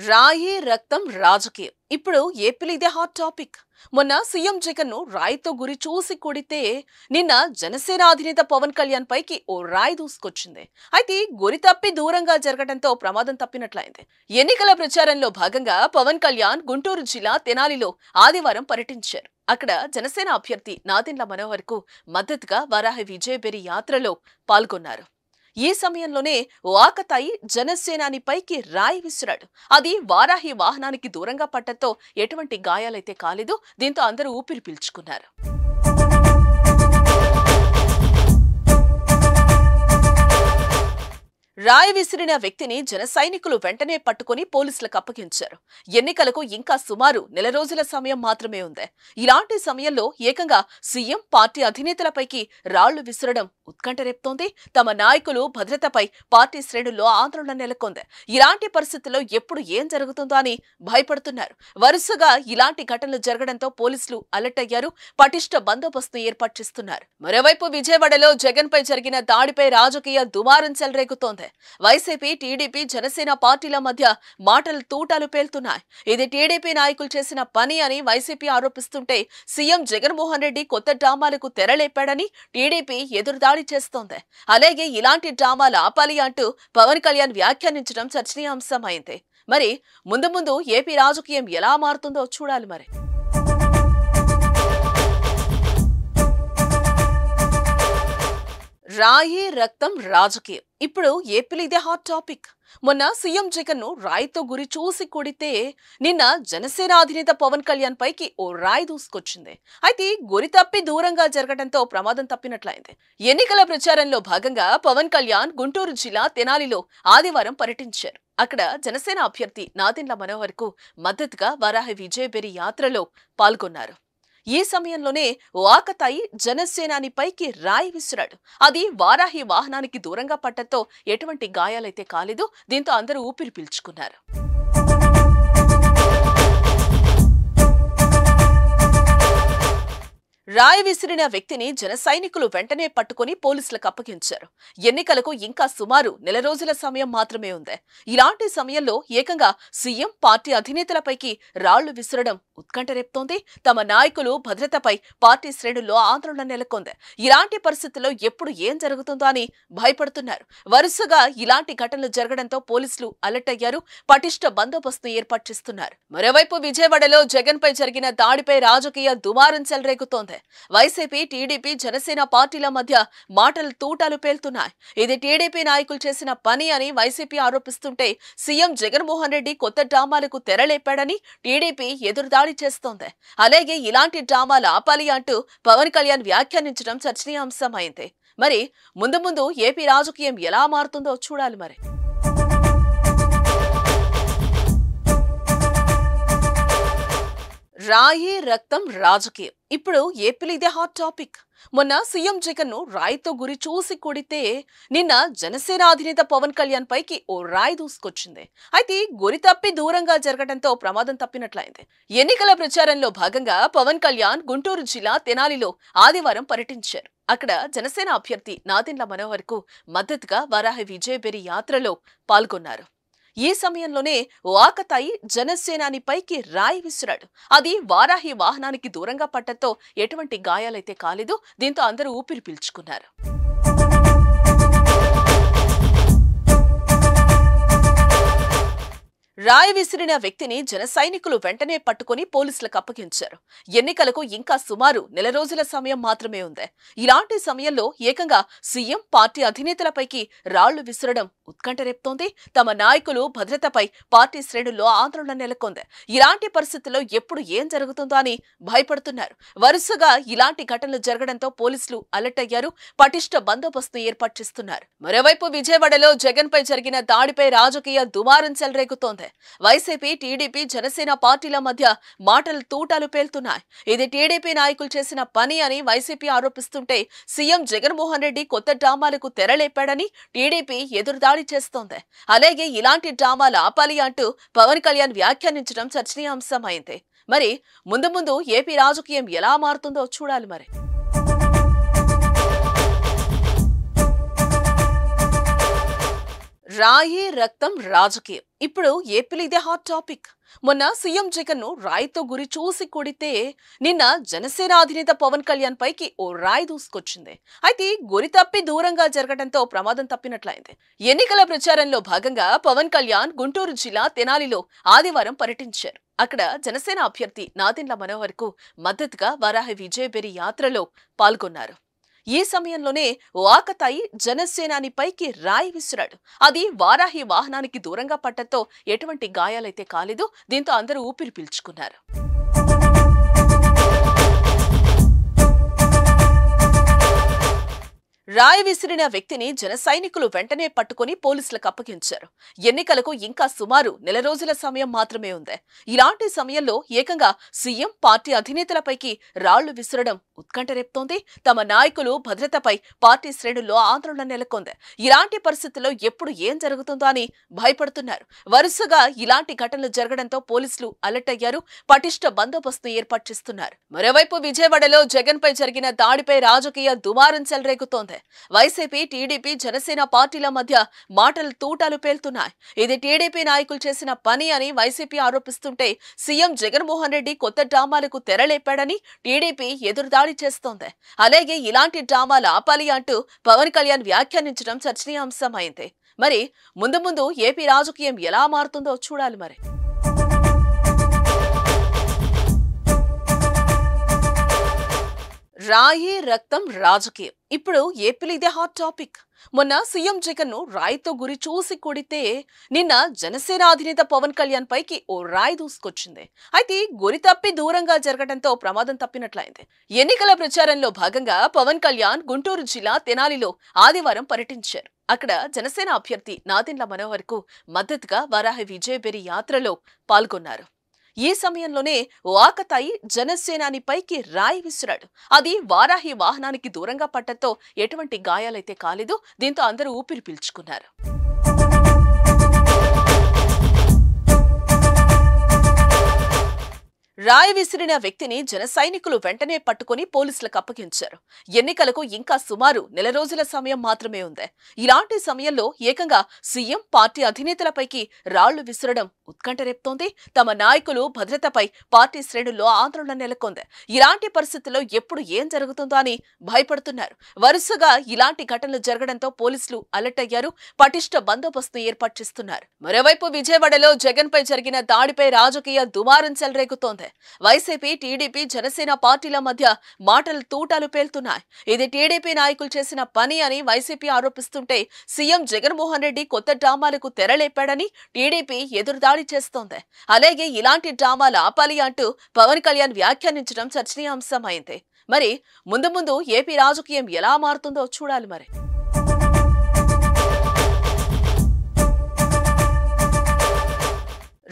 రాయే రక్తం రాజకీయం ఇప్పుడు ఏపీ ఇదే హాట్ టాపిక్ మొన్న సీఎం జగన్ ను రాయితో గురి చూసి కొడితే నిన్న జనసేన అధినేత పవన్ కళ్యాణ్ పైకి ఓ రాయి దూసుకొచ్చింది అయితే గురి తప్పి దూరంగా జరగడంతో ప్రమాదం తప్పినట్లయింది ఎన్నికల ప్రచారంలో భాగంగా పవన్ కళ్యాణ్ గుంటూరు జిల్లా తెనాలిలో ఆదివారం పర్యటించారు అక్కడ జనసేన అభ్యర్థి నాదిండ్ల మనోహర్ కు మద్దతుగా వారాహి విజయబెరి యాత్రలో పాల్గొన్నారు ఈ సమయంలోనే వాకతాయి జనసేనానిపైకి రాయి విసిరాడు అది వారాహి వాహనానికి దూరంగా పట్టడంతో ఎటువంటి గాయాలైతే కాలేదు దీంతో అందరూ ఊపిరి పీల్చుకున్నారు రాయి విసిరిన వ్యక్తిని జన సైనికులు వెంటనే పట్టుకుని పోలీసులకు అప్పగించారు ఎన్నికలకు ఇంకా సుమారు నెల రోజుల సమయం మాత్రమే ఉంది ఇలాంటి సమయంలో ఏకంగా సీఎం పార్టీ అధినేతలపైకి రాళ్లు విసరడం ఉత్కంఠ రేపుతోంది తమ నాయకులు భద్రతపై పార్టీ శ్రేణుల్లో ఆందోళన నెలకొంది ఇలాంటి పరిస్థితుల్లో ఎప్పుడు ఏం జరుగుతుందో అని భయపడుతున్నారు వరుసగా ఇలాంటి ఘటనలు జరగడంతో పోలీసులు అలర్ట్ అయ్యారు పటిష్ట బందోబస్తు ఏర్పాటు చేస్తున్నారు మరోవైపు విజయవాడలో జగన్ పై జరిగిన దాడిపై రాజకీయ దుమారం చెలరేగుతోంది వైసీపీ టీడీపీ జనసేన పార్టీల మధ్య మాటలు తూటాలు పేలుతున్నాయి ఇది టీడీపీ నాయకులు చేసిన పని అని వైసీపీ ఆరోపిస్తుంటే సీఎం జగన్మోహన్ రెడ్డి కొత్త డ్రామాలకు తెరలేపాడని టీడీపీ ఎదురుదా దాడి చేస్తోంది అలాగే ఇలాంటి డ్రామాలు ఆపాలి అంటూ పవన్ కళ్యాణ్ వ్యాఖ్యానించడం చర్చనీయాంశం అయింది మరి ముందు ముందు ఏపీ రాజకీయం ఎలా మారుతుందో చూడాలి మరి రాయి రక్తం రాజకీయం ఇప్పుడు ఏపీలో ఇదే హాట్ టాపిక్ మొన్న సీఎం జగన్ ను రాయితో గురి చూసి కొడితే నిన్న జనసేన అధినేత పవన్ కళ్యాణ్ పైకి ఓ రాయి దూసుకొచ్చింది అయితే గురి తప్పి దూరంగా జరగడంతో ప్రమాదం తప్పినట్లయింది ఎన్నికల ప్రచారంలో భాగంగా పవన్ కళ్యాణ్ గుంటూరు జిల్లా తెనాలిలో ఆదివారం పర్యటించారు అక్కడ జనసేన అభ్యర్థి నాదిండ్ల మనోహర్ కు మద్దతుగా వారాహి విజయబెరి యాత్రలో పాల్గొన్నారు ఈ సమయంలోనే వాకతాయి జనసేనానిపైకి రాయి విసిరాడు అది వారాహి వాహనానికి దూరంగా పట్టడంతో ఎటువంటి గాయాలైతే కాలేదు దీంతో అందరూ ఊపిరి పీల్చుకున్నారు రాయి విసిరిన వ్యక్తిని జన సైనికులు వెంటనే పట్టుకుని పోలీసులకు అప్పగించారు ఎన్నికలకు ఇంకా సుమారు నెల రోజుల సమయం మాత్రమే ఉంది ఇలాంటి సమయంలో ఏకంగా సీఎం పార్టీ అధినేతలపైకి రాళ్లు విసరడం ఉత్కంఠ రేపుతోంది తమ నాయకులు భద్రతపై పార్టీ శ్రేణుల్లో ఆందోళన నెలకొంది ఇలాంటి పరిస్థితుల్లో ఎప్పుడు ఏం జరుగుతుందో అని భయపడుతున్నారు వరుసగా ఇలాంటి ఘటనలు జరగడంతో పోలీసులు అలర్ట్ అయ్యారు పటిష్ట బందోబస్తు ఏర్పాటు చేస్తున్నారు మరోవైపు విజయవాడలో జగన్ పై జరిగిన దాడిపై రాజకీయ దుమారం చెలరేగుతోంది వైసీపీ టీడీపీ జనసేన పార్టీల మధ్య మాటలు తూటాలు పేలుతున్నాయి ఇది టీడీపీ నాయకులు చేసిన పని అని వైసీపీ ఆరోపిస్తుంటే సీఎం జగన్మోహన్ రెడ్డి కొత్త డ్రామాలకు తెరలేపాడని టీడీపీ ఎదురుదాడి చేస్తోంది అలాగే ఇలాంటి డ్రామాలు ఆపాలి అంటూ పవన్ కళ్యాణ్ వ్యాఖ్యానించడం చర్చనీయాంశం అయింది మరి ముందు ముందు ఏపీ రాజకీయం ఎలా మారుతుందో చూడాలి మరి రాయే రక్తం రాజకీయం ఇప్పుడు ఏపీ ఇదే హాట్ టాపిక్ మొన్న సీఎం జగన్ ను రాయితో గురి చూసి కొడితే నిన్న జనసేన అధినేత పవన్ కళ్యాణ్ పైకి ఓ రాయి దూసుకొచ్చింది అయితే గురి తప్పి దూరంగా జరగడంతో ప్రమాదం తప్పినట్లయింది ఎన్నికల ప్రచారంలో భాగంగా పవన్ కళ్యాణ్ గుంటూరు జిల్లా తెనాలిలో ఆదివారం పర్యటించారు అక్కడ జనసేన అభ్యర్థి నాదిండ్ల మనోహర్ కు మద్దతుగా వారాహి విజయబెరి యాత్రలో పాల్గొన్నారు ఈ సమయంలోనే వాకతాయి జనసేనానిపైకి రాయి విసిరాడు అది వారాహి వాహనానికి దూరంగా పట్టడంతో ఎటువంటి గాయాలైతే కాలేదు దీంతో అందరూ ఊపిరి పీల్చుకున్నారు రాయి విసిరిన వ్యక్తిని జన సైనికులు వెంటనే పట్టుకుని పోలీసులకు అప్పగించారు ఎన్నికలకు ఇంకా సుమారు నెల రోజుల సమయం మాత్రమే ఉంది ఇలాంటి సమయంలో ఏకంగా సీఎం పార్టీ అధినేతలపైకి రాళ్లు విసరడం ఉత్కంఠ రేపుతోంది తమ నాయకులు భద్రతపై పార్టీ శ్రేణుల్లో ఆందోళన నెలకొంది ఇలాంటి పరిస్థితుల్లో ఎప్పుడు ఏం జరుగుతుందో అని భయపడుతున్నారు వరుసగా ఇలాంటి ఘటనలు జరగడంతో పోలీసులు అలర్ట్ అయ్యారు పటిష్ట బందోబస్తు ఏర్పాటు చేస్తున్నారు మరోవైపు విజయవాడలో జగన్ జరిగిన దాడిపై రాజకీయ దుమారం చెలరేగుతోంది చేసింది వైసీపీ టీడీపీ జనసేన పార్టీల మధ్య మాటలు తూటాలు పేలుతున్నాయి ఇది టీడీపీ నాయకులు చేసిన పని అని వైసీపీ ఆరోపిస్తుంటే సీఎం జగన్మోహన్ రెడ్డి కొత్త డ్రామాలకు తెరలేపాడని టీడీపీ ఎదురుదాడి చేస్తోంది అలాగే ఇలాంటి డ్రామాలు ఆపాలి అంటూ పవన్ కళ్యాణ్ వ్యాఖ్యానించడం అయింది మరి ముందు ముందు ఏపీ రాజకీయం ఎలా మారుతుందో చూడాలి మరి రాయే రక్తం రాజకీయం ఇప్పుడు ఏపీ ఇదే హాట్ టాపిక్ మొన్న సీఎం జగన్ ను రాయితో గురి చూసి కొడితే నిన్న జనసేన అధినేత పవన్ కళ్యాణ్ పైకి ఓ రాయి దూసుకొచ్చింది అయితే గురి తప్పి దూరంగా జరగడంతో ప్రమాదం తప్పినట్లయింది ఎన్నికల ప్రచారంలో భాగంగా పవన్ కళ్యాణ్ గుంటూరు జిల్లా తెనాలిలో ఆదివారం పర్యటించారు అక్కడ జనసేన అభ్యర్థి నాదిండ్ల మనోహర్ కు మద్దతుగా వారాహి విజయబెరి యాత్రలో పాల్గొన్నారు ఈ సమయంలోనే వాకతాయి జనసేనానిపైకి రాయి విసిరాడు అది వారాహి వాహనానికి దూరంగా పట్టడంతో ఎటువంటి గాయాలైతే కాలేదు దీంతో అందరూ ఊపిరి పీల్చుకున్నారు రాయి విసిరిన వ్యక్తిని జన సైనికులు వెంటనే పట్టుకుని పోలీసులకు అప్పగించారు ఎన్నికలకు ఇంకా సుమారు నెల రోజుల సమయం మాత్రమే ఉంది ఇలాంటి సమయంలో ఏకంగా సీఎం పార్టీ అధినేతలపైకి రాళ్లు విసరడం ఉత్కంఠ రేపుతోంది తమ నాయకులు భద్రతపై పార్టీ శ్రేణుల్లో ఆందోళన నెలకొంది ఇలాంటి పరిస్థితుల్లో ఎప్పుడు ఏం జరుగుతుందో అని భయపడుతున్నారు వరుసగా ఇలాంటి ఘటనలు జరగడంతో పోలీసులు అలర్ట్ అయ్యారు పటిష్ట బందోబస్తు ఏర్పాటు చేస్తున్నారు మరోవైపు విజయవాడలో జగన్ పై జరిగిన దాడిపై రాజకీయ దుమారం చెలరేగుతోంది వైసీపీ టీడీపీ జనసేన పార్టీల మధ్య మాటలు తూటాలు పేలుతున్నాయి ఇది టీడీపీ నాయకులు చేసిన పని అని వైసీపీ ఆరోపిస్తుంటే సీఎం జగన్మోహన్ రెడ్డి కొత్త డ్రామాలకు తెరలేపాడని టీడీపీ ఎదురుదా దాడి చేస్తోంది అలాగే ఇలాంటి డ్రామాలు ఆపాలి అంటూ పవన్ కళ్యాణ్ వ్యాఖ్యానించడం చర్చనీయాంశం అయింది మరి ముందు ముందు ఏపీ రాజకీయం ఎలా మారుతుందో చూడాలి మరి రాయి రక్తం రాజకీయం ఇప్పుడు ఏపీలో ఇదే హాట్ టాపిక్ మొన్న సీఎం జగన్ ను రాయితో గురి చూసి కొడితే నిన్న జనసేన అధినేత పవన్ కళ్యాణ్ పైకి ఓ రాయి దూసుకొచ్చింది అయితే గురి తప్పి దూరంగా జరగడంతో ప్రమాదం తప్పినట్లయింది ఎన్నికల ప్రచారంలో భాగంగా పవన్ కళ్యాణ్ గుంటూరు జిల్లా తెనాలిలో ఆదివారం పర్యటించారు అక్కడ జనసేన అభ్యర్థి నాదిన్ల మనోహర్ కు మద్దతుగా వారాహి విజయబెరి యాత్రలో పాల్గొన్నారు ఈ సమయంలోనే వాకతాయి జనసేనానిపైకి రాయి విసిరాడు అది వారాహి వాహనానికి దూరంగా పట్టడంతో ఎటువంటి గాయాలైతే కాలేదు దీంతో అందరూ ఊపిరి పీల్చుకున్నారు రాయి విసిరిన వ్యక్తిని జన సైనికులు వెంటనే పట్టుకుని పోలీసులకు అప్పగించారు ఎన్నికలకు ఇంకా సుమారు నెల రోజుల సమయం మాత్రమే ఉంది ఇలాంటి సమయంలో ఏకంగా సీఎం పార్టీ అధినేతలపైకి రాళ్లు విసరడం ఉత్కంఠ రేపుతోంది తమ నాయకులు భద్రతపై పార్టీ శ్రేణుల్లో ఆందోళన నెలకొంది ఇలాంటి పరిస్థితుల్లో ఎప్పుడు ఏం జరుగుతుందో అని భయపడుతున్నారు వరుసగా ఇలాంటి ఘటనలు జరగడంతో పోలీసులు అలర్ట్ అయ్యారు పటిష్ట బందోబస్తు ఏర్పాటు చేస్తున్నారు మరోవైపు విజయవాడలో జగన్ పై జరిగిన దాడిపై రాజకీయ దుమారం చెలరేగుతోంది వైసీపీ టీడీపీ జనసేన పార్టీల మధ్య మాటలు తూటాలు పేలుతున్నాయి ఇది టీడీపీ నాయకులు చేసిన పని అని వైసీపీ ఆరోపిస్తుంటే సీఎం జగన్మోహన్ రెడ్డి కొత్త డ్రామాలకు తెరలేపాడని టీడీపీ ఎదురుదాడి చేస్తోంది అలాగే ఇలాంటి డ్రామాలు ఆపాలి అంటూ పవన్ కళ్యాణ్ వ్యాఖ్యానించడం చర్చనీయాంశం అయింది మరి ముందు ముందు ఏపీ రాజకీయం ఎలా మారుతుందో చూడాలి మరి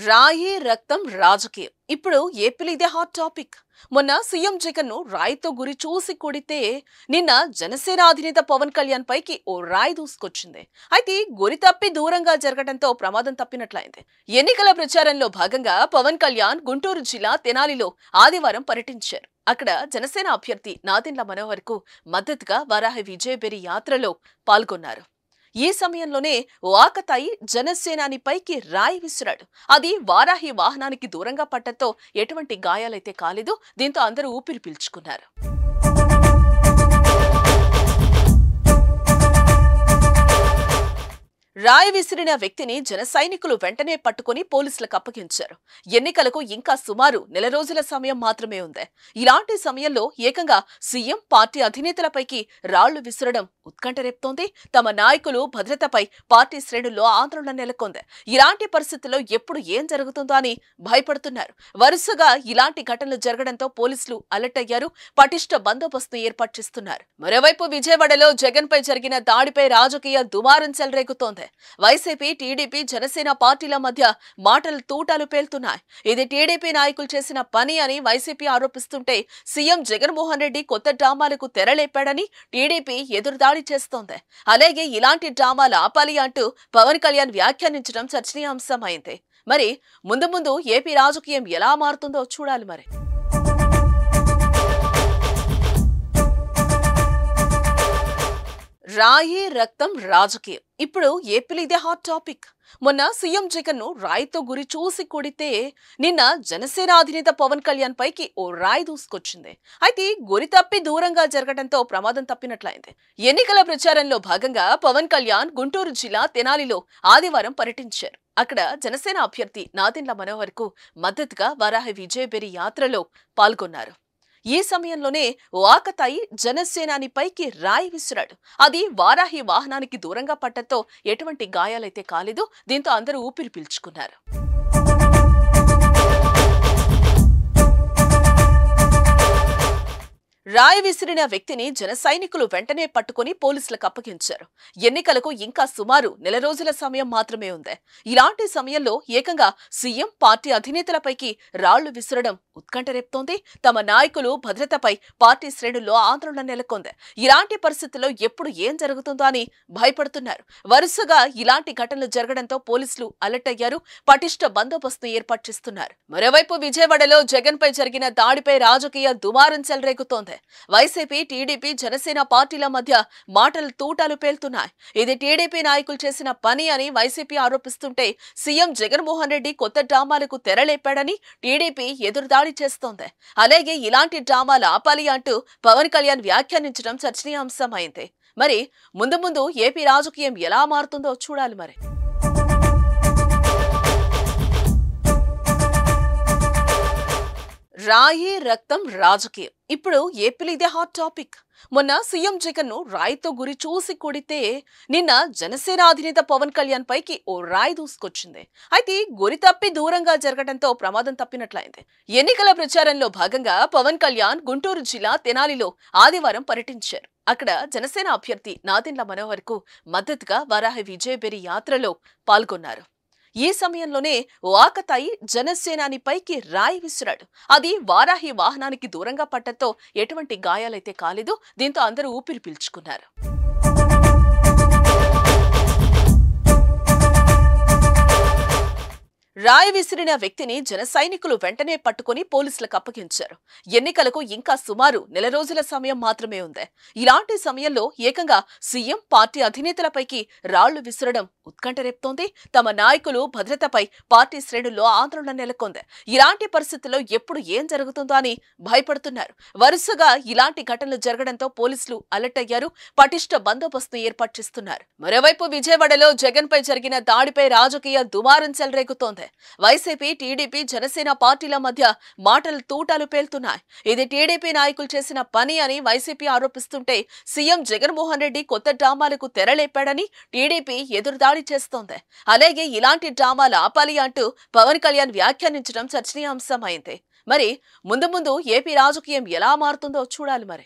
రాయే రక్తం రాజకీయం ఇప్పుడు ఏపీలో ఇదే హాట్ టాపిక్ మొన్న సీఎం జగన్ ను రాయితో గురి చూసి కొడితే నిన్న జనసేన అధినేత పవన్ కళ్యాణ్ పైకి ఓ రాయి దూసుకొచ్చింది అయితే గురి తప్పి దూరంగా జరగడంతో ప్రమాదం తప్పినట్లయింది ఎన్నికల ప్రచారంలో భాగంగా పవన్ కళ్యాణ్ గుంటూరు జిల్లా తెనాలిలో ఆదివారం పర్యటించారు అక్కడ జనసేన అభ్యర్థి నాదెండ్ల మనోహర్ కు మద్దతుగా వారాహి విజయబెరి యాత్రలో పాల్గొన్నారు ఈ సమయంలోనే వాకతాయి జనసేనానిపైకి రాయి విసిరాడు అది వారాహి వాహనానికి దూరంగా పట్టడంతో ఎటువంటి గాయాలైతే కాలేదు దీంతో అందరూ ఊపిరి పీల్చుకున్నారు రాయ విసిరిన వ్యక్తిని జన సైనికులు వెంటనే పట్టుకుని పోలీసులకు అప్పగించారు ఎన్నికలకు ఇంకా సుమారు నెల రోజుల సమయం మాత్రమే ఉంది ఇలాంటి సమయంలో ఏకంగా సీఎం పార్టీ అధినేతలపైకి రాళ్లు విసరడం ఉత్కంఠ రేపుతోంది తమ నాయకులు భద్రతపై పార్టీ శ్రేణుల్లో ఆందోళన నెలకొంది ఇలాంటి పరిస్థితుల్లో ఎప్పుడు ఏం జరుగుతుందో అని భయపడుతున్నారు వరుసగా ఇలాంటి ఘటనలు జరగడంతో పోలీసులు అలర్ట్ అయ్యారు పటిష్ట బందోబస్తు ఏర్పాటు చేస్తున్నారు మరోవైపు విజయవాడలో పై జరిగిన దాడిపై రాజకీయ దుమారం చెలరేగుతోంది వైసీపీ టీడీపీ జనసేన పార్టీల మధ్య మాటలు తూటాలు పేలుతున్నాయి ఇది టీడీపీ నాయకులు చేసిన పని అని వైసీపీ ఆరోపిస్తుంటే సీఎం జగన్మోహన్ రెడ్డి కొత్త డ్రామాలకు తెరలేపాడని టీడీపీ ఎదురుదాడి చేస్తోంది అలాగే ఇలాంటి డ్రామాలు ఆపాలి అంటూ పవన్ కళ్యాణ్ వ్యాఖ్యానించడం చర్చనీయాంశం అయింది మరి ముందు ముందు ఏపీ రాజకీయం ఎలా మారుతుందో చూడాలి మరి రాయే రక్తం రాజకీయం ఇప్పుడు ఏపీలో ఇదే హాట్ టాపిక్ మొన్న సీఎం జగన్ ను రాయితో గురి చూసి కొడితే నిన్న జనసేన అధినేత పవన్ కళ్యాణ్ పైకి ఓ రాయి దూసుకొచ్చింది అయితే గురి తప్పి దూరంగా జరగడంతో ప్రమాదం తప్పినట్లయింది ఎన్నికల ప్రచారంలో భాగంగా పవన్ కళ్యాణ్ గుంటూరు జిల్లా తెనాలిలో ఆదివారం పర్యటించారు అక్కడ జనసేన అభ్యర్థి నాదిండ్ల మనోహర్ కు మద్దతుగా వారాహి విజయబెరి యాత్రలో పాల్గొన్నారు ఈ సమయంలోనే వాకతాయి జనసేనానిపైకి రాయి విసిరాడు అది వారాహి వాహనానికి దూరంగా పట్టడంతో ఎటువంటి గాయాలైతే కాలేదు దీంతో అందరూ ఊపిరి పీల్చుకున్నారు రాయ విసిరిన వ్యక్తిని జన సైనికులు వెంటనే పట్టుకుని పోలీసులకు అప్పగించారు ఎన్నికలకు ఇంకా సుమారు నెల రోజుల సమయం మాత్రమే ఉంది ఇలాంటి సమయంలో ఏకంగా సీఎం పార్టీ అధినేతలపైకి రాళ్లు విసరడం ఉత్కంఠ రేపుతోంది తమ నాయకులు భద్రతపై పార్టీ శ్రేణుల్లో ఆందోళన నెలకొంది ఇలాంటి పరిస్థితుల్లో ఎప్పుడు ఏం జరుగుతుందో అని భయపడుతున్నారు వరుసగా ఇలాంటి ఘటనలు జరగడంతో పోలీసులు అలర్ట్ అయ్యారు పటిష్ట బందోబస్తు ఏర్పాటు చేస్తున్నారు మరోవైపు విజయవాడలో జగన్పై జరిగిన దాడిపై రాజకీయ దుమారం చెలరేగుతోంది చేస్తుంది వైసీపీ టీడీపీ జనసేన పార్టీల మధ్య మాటలు తూటాలు పేలుతున్నాయి ఇది టీడీపీ నాయకులు చేసిన పని అని వైసీపీ ఆరోపిస్తుంటే సీఎం జగన్మోహన్ రెడ్డి కొత్త డ్రామాలకు తెరలేపాడని టీడీపీ ఎదురుదాడి చేస్తోంది అలాగే ఇలాంటి డ్రామాలు ఆపాలి అంటూ పవన్ కళ్యాణ్ వ్యాఖ్యానించడం చర్చనీయాంశమైంది మరి ముందు ముందు ఏపీ రాజకీయం ఎలా మారుతుందో చూడాలి మరి రాయి రక్తం రాజకీయం ఇప్పుడు ఏపీలో ఇదే హాట్ టాపిక్ మొన్న సీఎం జగన్ ను రాయితో గురి చూసి కొడితే నిన్న జనసేన అధినేత పవన్ కళ్యాణ్ పైకి ఓ రాయి దూసుకొచ్చింది అయితే గురి తప్పి దూరంగా జరగడంతో ప్రమాదం తప్పినట్లయింది ఎన్నికల ప్రచారంలో భాగంగా పవన్ కళ్యాణ్ గుంటూరు జిల్లా తెనాలిలో ఆదివారం పర్యటించారు అక్కడ జనసేన అభ్యర్థి నాదిండ్ల మనోహర్ కు మద్దతుగా వారాహి విజయబెరి యాత్రలో పాల్గొన్నారు ఈ సమయంలోనే వాకతాయి జనసేనానిపైకి రాయి విసిరాడు అది వారాహి వాహనానికి దూరంగా పట్టడంతో ఎటువంటి గాయాలైతే కాలేదు దీంతో అందరూ ఊపిరి పీల్చుకున్నారు రాయి విసిరిన వ్యక్తిని జన సైనికులు వెంటనే పట్టుకుని పోలీసులకు అప్పగించారు ఎన్నికలకు ఇంకా సుమారు నెల రోజుల సమయం మాత్రమే ఉంది ఇలాంటి సమయంలో ఏకంగా సీఎం పార్టీ అధినేతలపైకి రాళ్లు విసరడం ఉత్కంఠ రేపుతోంది తమ నాయకులు భద్రతపై పార్టీ శ్రేణుల్లో ఆందోళన నెలకొంది ఇలాంటి పరిస్థితుల్లో ఎప్పుడు ఏం జరుగుతుందో అని భయపడుతున్నారు వరుసగా ఇలాంటి ఘటనలు జరగడంతో పోలీసులు అలర్ట్ అయ్యారు పటిష్ట బందోబస్తు ఏర్పాటు చేస్తున్నారు మరోవైపు విజయవాడలో జగన్ పై జరిగిన దాడిపై రాజకీయ దుమారం చెలరేగుతోంది వైసీపీ టీడీపీ జనసేన పార్టీల మధ్య మాటలు తూటాలు పేలుతున్నాయి ఇది టీడీపీ నాయకులు చేసిన పని అని వైసీపీ ఆరోపిస్తుంటే సీఎం జగన్మోహన్ రెడ్డి కొత్త డ్రామాలకు తెరలేపాడని టీడీపీ ఎదురుదాడి చేస్తోంది అలాగే ఇలాంటి డ్రామాలు ఆపాలి అంటూ పవన్ కళ్యాణ్ వ్యాఖ్యానించడం చర్చనీయాంశమైంది మరి ముందు ముందు ఏపీ రాజకీయం ఎలా మారుతుందో చూడాలి మరి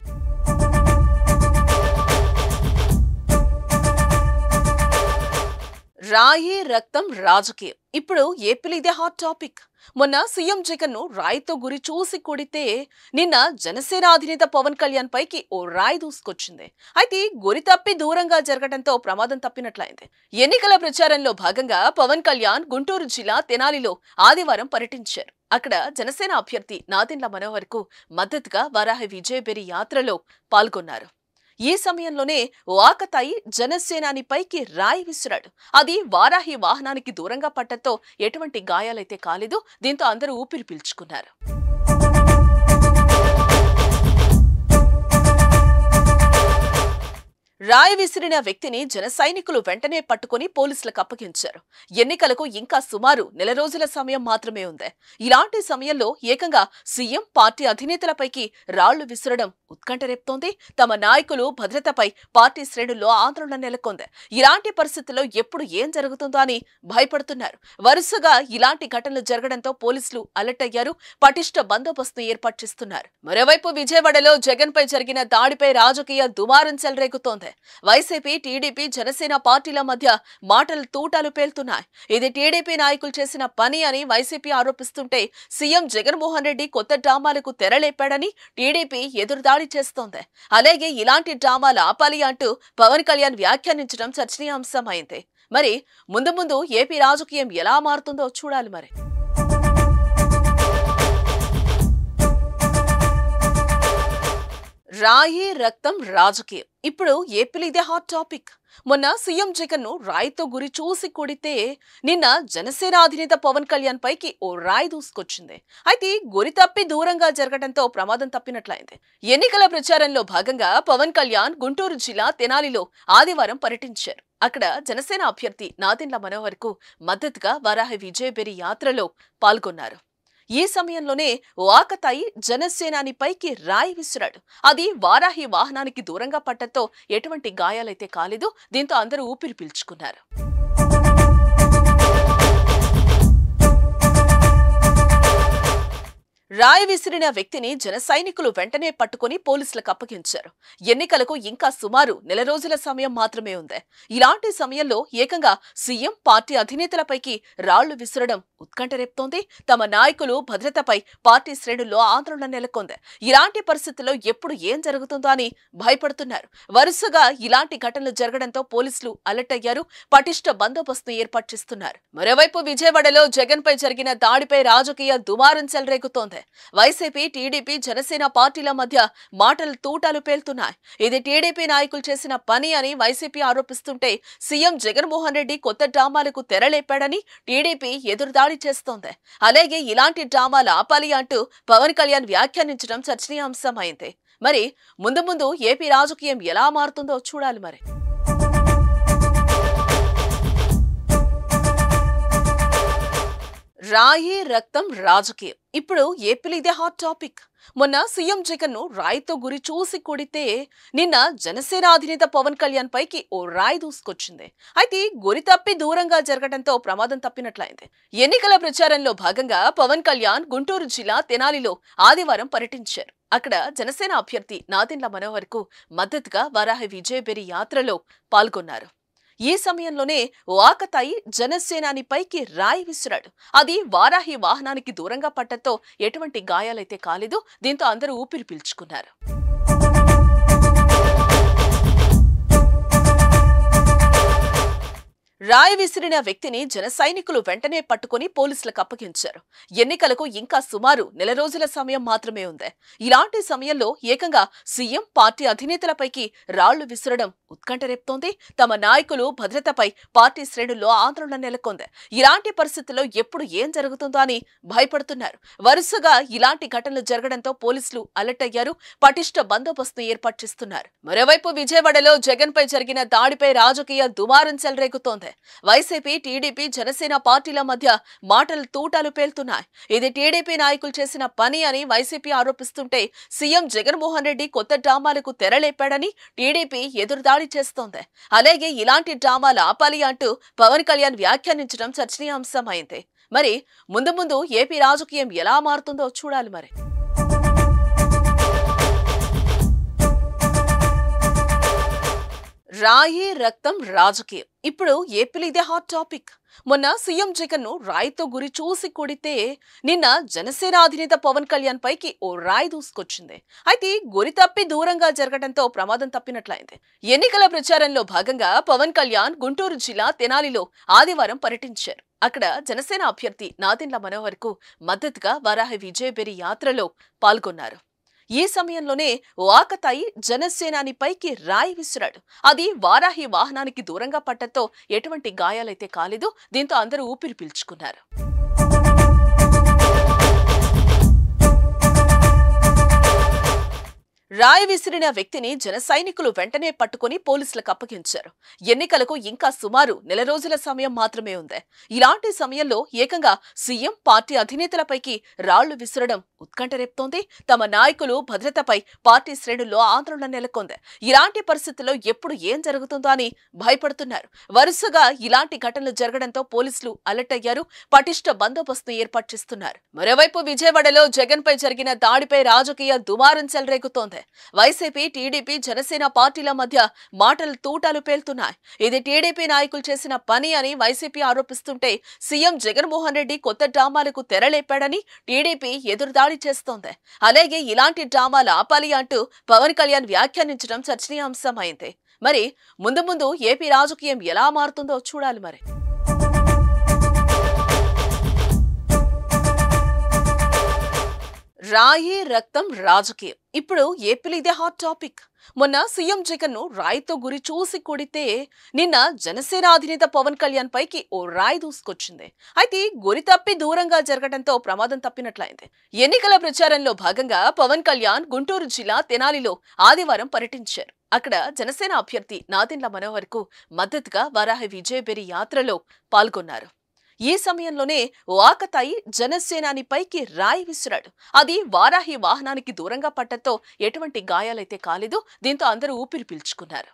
రాయే రక్తం రాజకీయం ఇప్పుడు ఏపీ ఇదే హాట్ టాపిక్ మొన్న సీఎం జగన్ ను రాయితో గురి చూసి కొడితే నిన్న జనసేన అధినేత పవన్ కళ్యాణ్ పైకి ఓ రాయి దూసుకొచ్చింది అయితే గురి తప్పి దూరంగా జరగడంతో ప్రమాదం తప్పినట్లయింది ఎన్నికల ప్రచారంలో భాగంగా పవన్ కళ్యాణ్ గుంటూరు జిల్లా తెనాలిలో ఆదివారం పర్యటించారు అక్కడ జనసేన అభ్యర్థి నాదిండ్ల మనోహర్ కు మద్దతుగా వారాహి విజయబెరి యాత్రలో పాల్గొన్నారు ఈ సమయంలోనే వాకతాయి జనసేనానిపైకి రాయి విసిరాడు అది వారాహి వాహనానికి దూరంగా పట్టడంతో ఎటువంటి గాయాలైతే కాలేదు దీంతో అందరూ ఊపిరి పీల్చుకున్నారు రాయి విసిరిన వ్యక్తిని జన సైనికులు వెంటనే పట్టుకుని పోలీసులకు అప్పగించారు ఎన్నికలకు ఇంకా సుమారు నెల రోజుల సమయం మాత్రమే ఉంది ఇలాంటి సమయంలో ఏకంగా సీఎం పార్టీ అధినేతలపైకి రాళ్లు విసరడం ఉత్కంఠ రేపుతోంది తమ నాయకులు భద్రతపై పార్టీ శ్రేణుల్లో ఆందోళన నెలకొంది ఇలాంటి పరిస్థితుల్లో ఎప్పుడు ఏం జరుగుతుందో అని భయపడుతున్నారు వరుసగా ఇలాంటి ఘటనలు జరగడంతో పోలీసులు అలర్ట్ అయ్యారు పటిష్ట బందోబస్తు ఏర్పాటు చేస్తున్నారు మరోవైపు విజయవాడలో జగన్పై జరిగిన దాడిపై రాజకీయ దుమారం చెలరేగుతోంది చేస్తుంది వైసీపీ టీడీపీ జనసేన పార్టీల మధ్య మాటలు తూటాలు పేలుతున్నాయి ఇది టీడీపీ నాయకులు చేసిన పని అని వైసీపీ ఆరోపిస్తుంటే సీఎం జగన్మోహన్ రెడ్డి కొత్త డ్రామాలకు తెరలేపాడని టీడీపీ ఎదురుదాడి చేస్తోంది అలాగే ఇలాంటి డ్రామాలు ఆపాలి అంటూ పవన్ కళ్యాణ్ వ్యాఖ్యానించడం చర్చనీయాంశమైంది మరి ముందు ముందు ఏపీ రాజకీయం ఎలా మారుతుందో చూడాలి మరి రాయే రక్తం రాజకీయం ఇప్పుడు ఏపీలో ఇదే హాట్ టాపిక్ మొన్న సీఎం జగన్ ను రాయితో గురి చూసి కొడితే నిన్న జనసేన అధినేత పవన్ కళ్యాణ్ పైకి ఓ రాయి దూసుకొచ్చింది అయితే గురి తప్పి దూరంగా జరగడంతో ప్రమాదం తప్పినట్లయింది ఎన్నికల ప్రచారంలో భాగంగా పవన్ కళ్యాణ్ గుంటూరు జిల్లా తెనాలిలో ఆదివారం పర్యటించారు అక్కడ జనసేన అభ్యర్థి నాదిండ్ల మనోహర్ కు మద్దతుగా వారాహి విజయబెరి యాత్రలో పాల్గొన్నారు ఈ సమయంలోనే వాకతాయి జనసేనానిపైకి రాయి విసిరాడు అది వారాహి వాహనానికి దూరంగా పట్టడంతో ఎటువంటి గాయాలైతే కాలేదు దీంతో అందరూ ఊపిరి పీల్చుకున్నారు రాయి విసిరిన వ్యక్తిని జన సైనికులు వెంటనే పట్టుకుని పోలీసులకు అప్పగించారు ఎన్నికలకు ఇంకా సుమారు నెల రోజుల సమయం మాత్రమే ఉంది ఇలాంటి సమయంలో ఏకంగా సీఎం పార్టీ అధినేతలపైకి రాళ్లు విసరడం ఉత్కంఠ రేపుతోంది తమ నాయకులు భద్రతపై పార్టీ శ్రేణుల్లో ఆందోళన నెలకొంది ఇలాంటి పరిస్థితుల్లో ఎప్పుడు ఏం జరుగుతుందో అని భయపడుతున్నారు వరుసగా ఇలాంటి ఘటనలు జరగడంతో పోలీసులు అలర్ట్ అయ్యారు పటిష్ట బందోబస్తు ఏర్పాటు చేస్తున్నారు మరోవైపు విజయవాడలో పై జరిగిన దాడిపై రాజకీయ దుమారం చెలరేగుతోంది వైసీపీ టీడీపీ జనసేన పార్టీల మధ్య మాటలు తూటాలు పేలుతున్నాయి ఇది టీడీపీ నాయకులు చేసిన పని అని వైసీపీ ఆరోపిస్తుంటే సీఎం జగన్మోహన్ రెడ్డి కొత్త డ్రామాలకు తెరలేపాడని టీడీపీ ఎదురుదాడి చేస్తోంది అలాగే ఇలాంటి డ్రామాలు ఆపాలి అంటూ పవన్ కళ్యాణ్ వ్యాఖ్యానించడం చర్చనీయాంశమైంది మరి ముందు ముందు ఏపీ రాజకీయం ఎలా మారుతుందో చూడాలి మరి రాయి రక్తం రాజకీయం ఇప్పుడు ఏపీలో ఇదే హాట్ టాపిక్ మొన్న సీఎం జగన్ ను రాయితో గురి చూసి కొడితే నిన్న జనసేన అధినేత పవన్ కళ్యాణ్ పైకి ఓ రాయి దూసుకొచ్చింది అయితే గురి తప్పి దూరంగా జరగడంతో ప్రమాదం తప్పినట్లయింది ఎన్నికల ప్రచారంలో భాగంగా పవన్ కళ్యాణ్ గుంటూరు జిల్లా తెనాలిలో ఆదివారం పర్యటించారు అక్కడ జనసేన అభ్యర్థి నాదిండ్ల మనోహర్ కు మద్దతుగా వారాహి విజయబెరి యాత్రలో పాల్గొన్నారు ఈ సమయంలోనే వాకతాయి జనసేనాని పైకి రాయి విసిరాడు అది వారాహి వాహనానికి దూరంగా పట్టడంతో ఎటువంటి గాయాలైతే కాలేదు దీంతో అందరూ ఊపిరి పీల్చుకున్నారు రాయి విసిరిన వ్యక్తిని జన సైనికులు వెంటనే పట్టుకుని పోలీసులకు అప్పగించారు ఎన్నికలకు ఇంకా సుమారు నెల రోజుల సమయం మాత్రమే ఉంది ఇలాంటి సమయంలో ఏకంగా సీఎం పార్టీ అధినేతలపైకి రాళ్లు విసరడం ఉత్కంఠ రేపుతోంది తమ నాయకులు భద్రతపై పార్టీ శ్రేణుల్లో ఆందోళన నెలకొంది ఇలాంటి పరిస్థితుల్లో ఎప్పుడు ఏం జరుగుతుందో అని భయపడుతున్నారు వరుసగా ఇలాంటి ఘటనలు జరగడంతో పోలీసులు అలర్ట్ అయ్యారు పటిష్ట బందోబస్తు ఏర్పాటు చేస్తున్నారు మరోవైపు విజయవాడలో జగన్పై జరిగిన దాడిపై రాజకీయ దుమారం చెలరేగుతోంది వైసీపీ టీడీపీ జనసేన పార్టీల మధ్య మాటలు తూటాలు పేలుతున్నాయి ఇది టీడీపీ నాయకులు చేసిన పని అని వైసీపీ ఆరోపిస్తుంటే సీఎం జగన్మోహన్ రెడ్డి కొత్త డ్రామాలకు తెరలేపాడని టీడీపీ ఎదురుదాడి చేస్తోంది అలాగే ఇలాంటి డ్రామాలు ఆపాలి అంటూ పవన్ కళ్యాణ్ వ్యాఖ్యానించడం చర్చనీయాంశమైంది మరి ముందు ముందు ఏపీ రాజకీయం ఎలా మారుతుందో చూడాలి మరి రాయే రక్తం రాజకీయం ఇప్పుడు ఏపీలో ఇదే హాట్ టాపిక్ మొన్న సీఎం జగన్ ను రాయితో గురి చూసి కొడితే నిన్న జనసేన అధినేత పవన్ కళ్యాణ్ పైకి ఓ రాయి దూసుకొచ్చింది అయితే గురి తప్పి దూరంగా జరగడంతో ప్రమాదం తప్పినట్లయింది ఎన్నికల ప్రచారంలో భాగంగా పవన్ కళ్యాణ్ గుంటూరు జిల్లా తెనాలిలో ఆదివారం పర్యటించారు అక్కడ జనసేన అభ్యర్థి నాదిండ్ల మనోహర్ కు మద్దతుగా వరాహ విజయబెరి యాత్రలో పాల్గొన్నారు ఈ సమయంలోనే వాకతాయి జనసేనానిపైకి రాయి విసిరాడు అది వారాహి వాహనానికి దూరంగా పట్టడంతో ఎటువంటి గాయాలైతే కాలేదు దీంతో అందరూ ఊపిరి పీల్చుకున్నారు రాయ విసిరిన వ్యక్తిని జన సైనికులు వెంటనే పట్టుకుని పోలీసులకు అప్పగించారు ఎన్నికలకు ఇంకా సుమారు నెల రోజుల సమయం మాత్రమే ఉంది ఇలాంటి సమయంలో ఏకంగా సీఎం పార్టీ అధినేతలపైకి రాళ్లు విసరడం ఉత్కంఠ రేపుతోంది తమ నాయకులు భద్రతపై పార్టీ శ్రేణుల్లో ఆందోళన నెలకొంది ఇలాంటి పరిస్థితుల్లో ఎప్పుడు ఏం జరుగుతుందో అని భయపడుతున్నారు వరుసగా ఇలాంటి ఘటనలు జరగడంతో పోలీసులు అలర్ట్ అయ్యారు పటిష్ట బందోబస్తు ఏర్పాటు చేస్తున్నారు మరోవైపు విజయవాడలో జగన్పై జరిగిన దాడిపై రాజకీయ దుమారం చెలరేగుతోంది చేస్తుంది వైసీపీ టీడీపీ జనసేన పార్టీల మధ్య మాటలు తూటాలు పేలుతున్నాయి ఇది టీడీపీ నాయకులు చేసిన పని అని వైసీపీ ఆరోపిస్తుంటే సీఎం జగన్మోహన్ రెడ్డి కొత్త డ్రామాలకు తెరలేపాడని టీడీపీ ఎదురుదాడి చేస్తోంది అలాగే ఇలాంటి డ్రామాలు ఆపాలి అంటూ పవన్ కళ్యాణ్ వ్యాఖ్యానించడం చర్చనీయాంశమైంది మరి ముందు ముందు ఏపీ రాజకీయం ఎలా మారుతుందో చూడాలి మరి రాయే రక్తం రాజకీయం ఇప్పుడు ఏపీలో ఇదే హాట్ టాపిక్ మొన్న సీఎం జగన్ ను రాయితో గురి చూసి కొడితే నిన్న జనసేన అధినేత పవన్ కళ్యాణ్ పైకి ఓ రాయి దూసుకొచ్చింది అయితే గురి తప్పి దూరంగా జరగడంతో ప్రమాదం తప్పినట్లయింది ఎన్నికల ప్రచారంలో భాగంగా పవన్ కళ్యాణ్ గుంటూరు జిల్లా తెనాలిలో ఆదివారం పర్యటించారు అక్కడ జనసేన అభ్యర్థి నాదిండ్ల మనోహర్ కు మద్దతుగా వరాహి విజయబెరి యాత్రలో పాల్గొన్నారు ఈ సమయంలోనే వాకతాయి జనసేనానిపైకి రాయి విసిరాడు అది వారాహి వాహనానికి దూరంగా పట్టడంతో ఎటువంటి గాయాలైతే కాలేదు దీంతో అందరూ ఊపిరి పీల్చుకున్నారు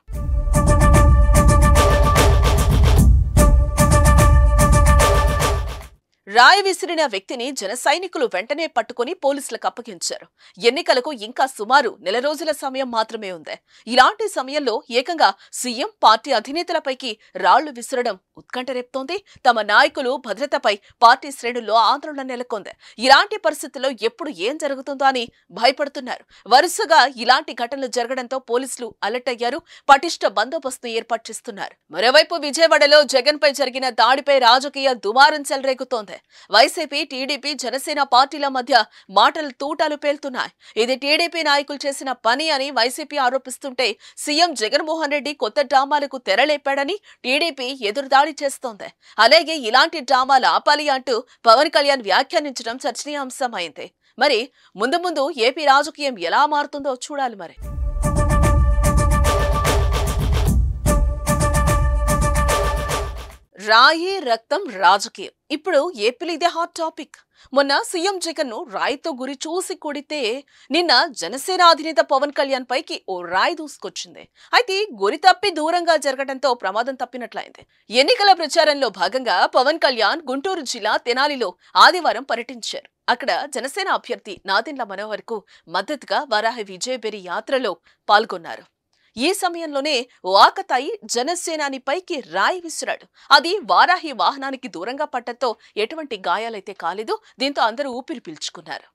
రాయి విసిరిన వ్యక్తిని జన సైనికులు వెంటనే పట్టుకుని పోలీసులకు అప్పగించారు ఎన్నికలకు ఇంకా సుమారు నెల రోజుల సమయం మాత్రమే ఉంది ఇలాంటి సమయంలో ఏకంగా సీఎం పార్టీ అధినేతలపైకి రాళ్లు విసరడం ఉత్కంఠ రేపుతోంది తమ నాయకులు భద్రతపై పార్టీ శ్రేణుల్లో ఆందోళన నెలకొంది ఇలాంటి పరిస్థితుల్లో ఎప్పుడు ఏం జరుగుతుందో అని భయపడుతున్నారు వరుసగా ఇలాంటి ఘటనలు జరగడంతో పోలీసులు అలర్ట్ అయ్యారు పటిష్ట బందోబస్తు ఏర్పాటు చేస్తున్నారు మరోవైపు విజయవాడలో జగన్పై జరిగిన దాడిపై రాజకీయ దుమారం చెలరేగుతోంది వైసీపీ టీడీపీ జనసేన పార్టీల మధ్య మాటలు తూటాలు పేలుతున్నాయి ఇది టీడీపీ నాయకులు చేసిన పని అని వైసీపీ ఆరోపిస్తుంటే సీఎం జగన్మోహన్ రెడ్డి కొత్త డ్రామాలకు తెరలేపాడని టీడీపీ ఎదురుదాడి చేస్తోంది అలాగే ఇలాంటి డ్రామాలు ఆపాలి అంటూ పవన్ కళ్యాణ్ వ్యాఖ్యానించడం చర్చనీయాంశమైంది మరి ముందు ముందు ఏపీ రాజకీయం ఎలా మారుతుందో చూడాలి మరి రాయి రక్తం రాజకీయం ఇప్పుడు ఏపీలో ఇదే హాట్ టాపిక్ మొన్న సీఎం జగన్ ను రాయితో గురి చూసి కొడితే నిన్న జనసేన అధినేత పవన్ కళ్యాణ్ పైకి ఓ రాయి దూసుకొచ్చింది అయితే గురి తప్పి దూరంగా జరగడంతో ప్రమాదం తప్పినట్లయింది ఎన్నికల ప్రచారంలో భాగంగా పవన్ కళ్యాణ్ గుంటూరు జిల్లా తెనాలిలో ఆదివారం పర్యటించారు అక్కడ జనసేన అభ్యర్థి నాదిండ్ల మనోహర్ కు మద్దతుగా వారాహి విజయబెరి యాత్రలో పాల్గొన్నారు ఈ సమయంలోనే వాకతాయి జనసేనాని పైకి రాయి విసిరాడు అది వారాహి వాహనానికి దూరంగా పట్టడంతో ఎటువంటి గాయాలైతే కాలేదు దీంతో అందరూ ఊపిరి పీల్చుకున్నారు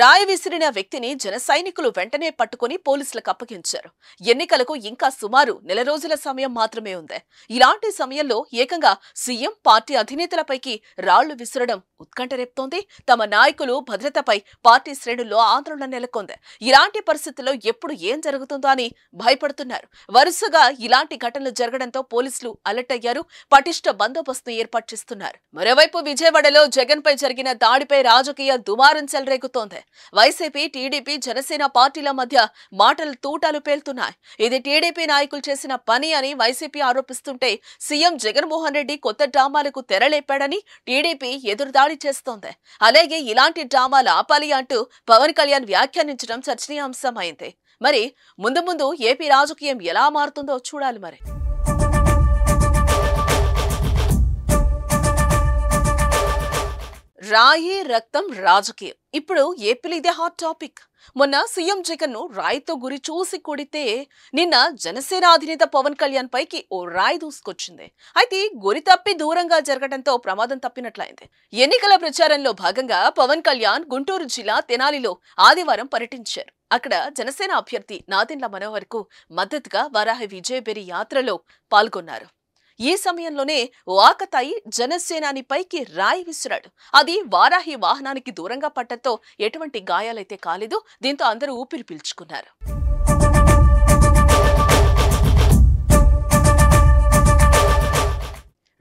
రాయి విసిరిన వ్యక్తిని జన సైనికులు వెంటనే పట్టుకుని పోలీసులకు అప్పగించారు ఎన్నికలకు ఇంకా సుమారు నెల రోజుల సమయం మాత్రమే ఉంది ఇలాంటి సమయంలో ఏకంగా సీఎం పార్టీ అధినేతలపైకి రాళ్లు విసరడం ఉత్కంఠ రేపుతోంది తమ నాయకులు భద్రతపై పార్టీ శ్రేణుల్లో ఆందోళన నెలకొంది ఇలాంటి పరిస్థితుల్లో ఎప్పుడు ఏం జరుగుతుందో అని భయపడుతున్నారు వరుసగా ఇలాంటి ఘటనలు జరగడంతో పోలీసులు అలర్ట్ అయ్యారు పటిష్ట బందోబస్తు ఏర్పాటు చేస్తున్నారు మరోవైపు విజయవాడలో జగన్పై జరిగిన దాడిపై రాజకీయ దుమారం చెలరేగుతోంది వైసీపీ టీడీపీ జనసేన పార్టీల మధ్య మాటలు తూటాలు పేలుతున్నాయి ఇది టీడీపీ నాయకులు చేసిన పని అని వైసీపీ ఆరోపిస్తుంటే సీఎం జగన్మోహన్ రెడ్డి కొత్త డ్రామాలకు తెరలేపాడని టీడీపీ ఎదురుదాడి చేస్తోంది అలాగే ఇలాంటి డ్రామాలు ఆపాలి అంటూ పవన్ కళ్యాణ్ వ్యాఖ్యానించడం అయింది మరి ముందు ముందు ఏపీ రాజకీయం ఎలా మారుతుందో చూడాలి మరి రాయే రక్తం రాజకీయం ఇప్పుడు ఏపీలో ఇదే హాట్ టాపిక్ మొన్న సీఎం జగన్ ను రాయితో గురి చూసి కొడితే నిన్న జనసేన అధినేత పవన్ కళ్యాణ్ పైకి ఓ రాయి దూసుకొచ్చింది అయితే గురి తప్పి దూరంగా జరగడంతో ప్రమాదం తప్పినట్లయింది ఎన్నికల ప్రచారంలో భాగంగా పవన్ కళ్యాణ్ గుంటూరు జిల్లా తెనాలిలో ఆదివారం పర్యటించారు అక్కడ జనసేన అభ్యర్థి నాదిండ్ల మనోహర్ కు మద్దతుగా వరాహి విజయబెరి యాత్రలో పాల్గొన్నారు ఈ సమయంలోనే వాకతాయి జనసేనానిపైకి రాయి విసిరాడు అది వారాహి వాహనానికి దూరంగా పట్టడంతో ఎటువంటి గాయాలైతే కాలేదు దీంతో అందరూ ఊపిరి పీల్చుకున్నారు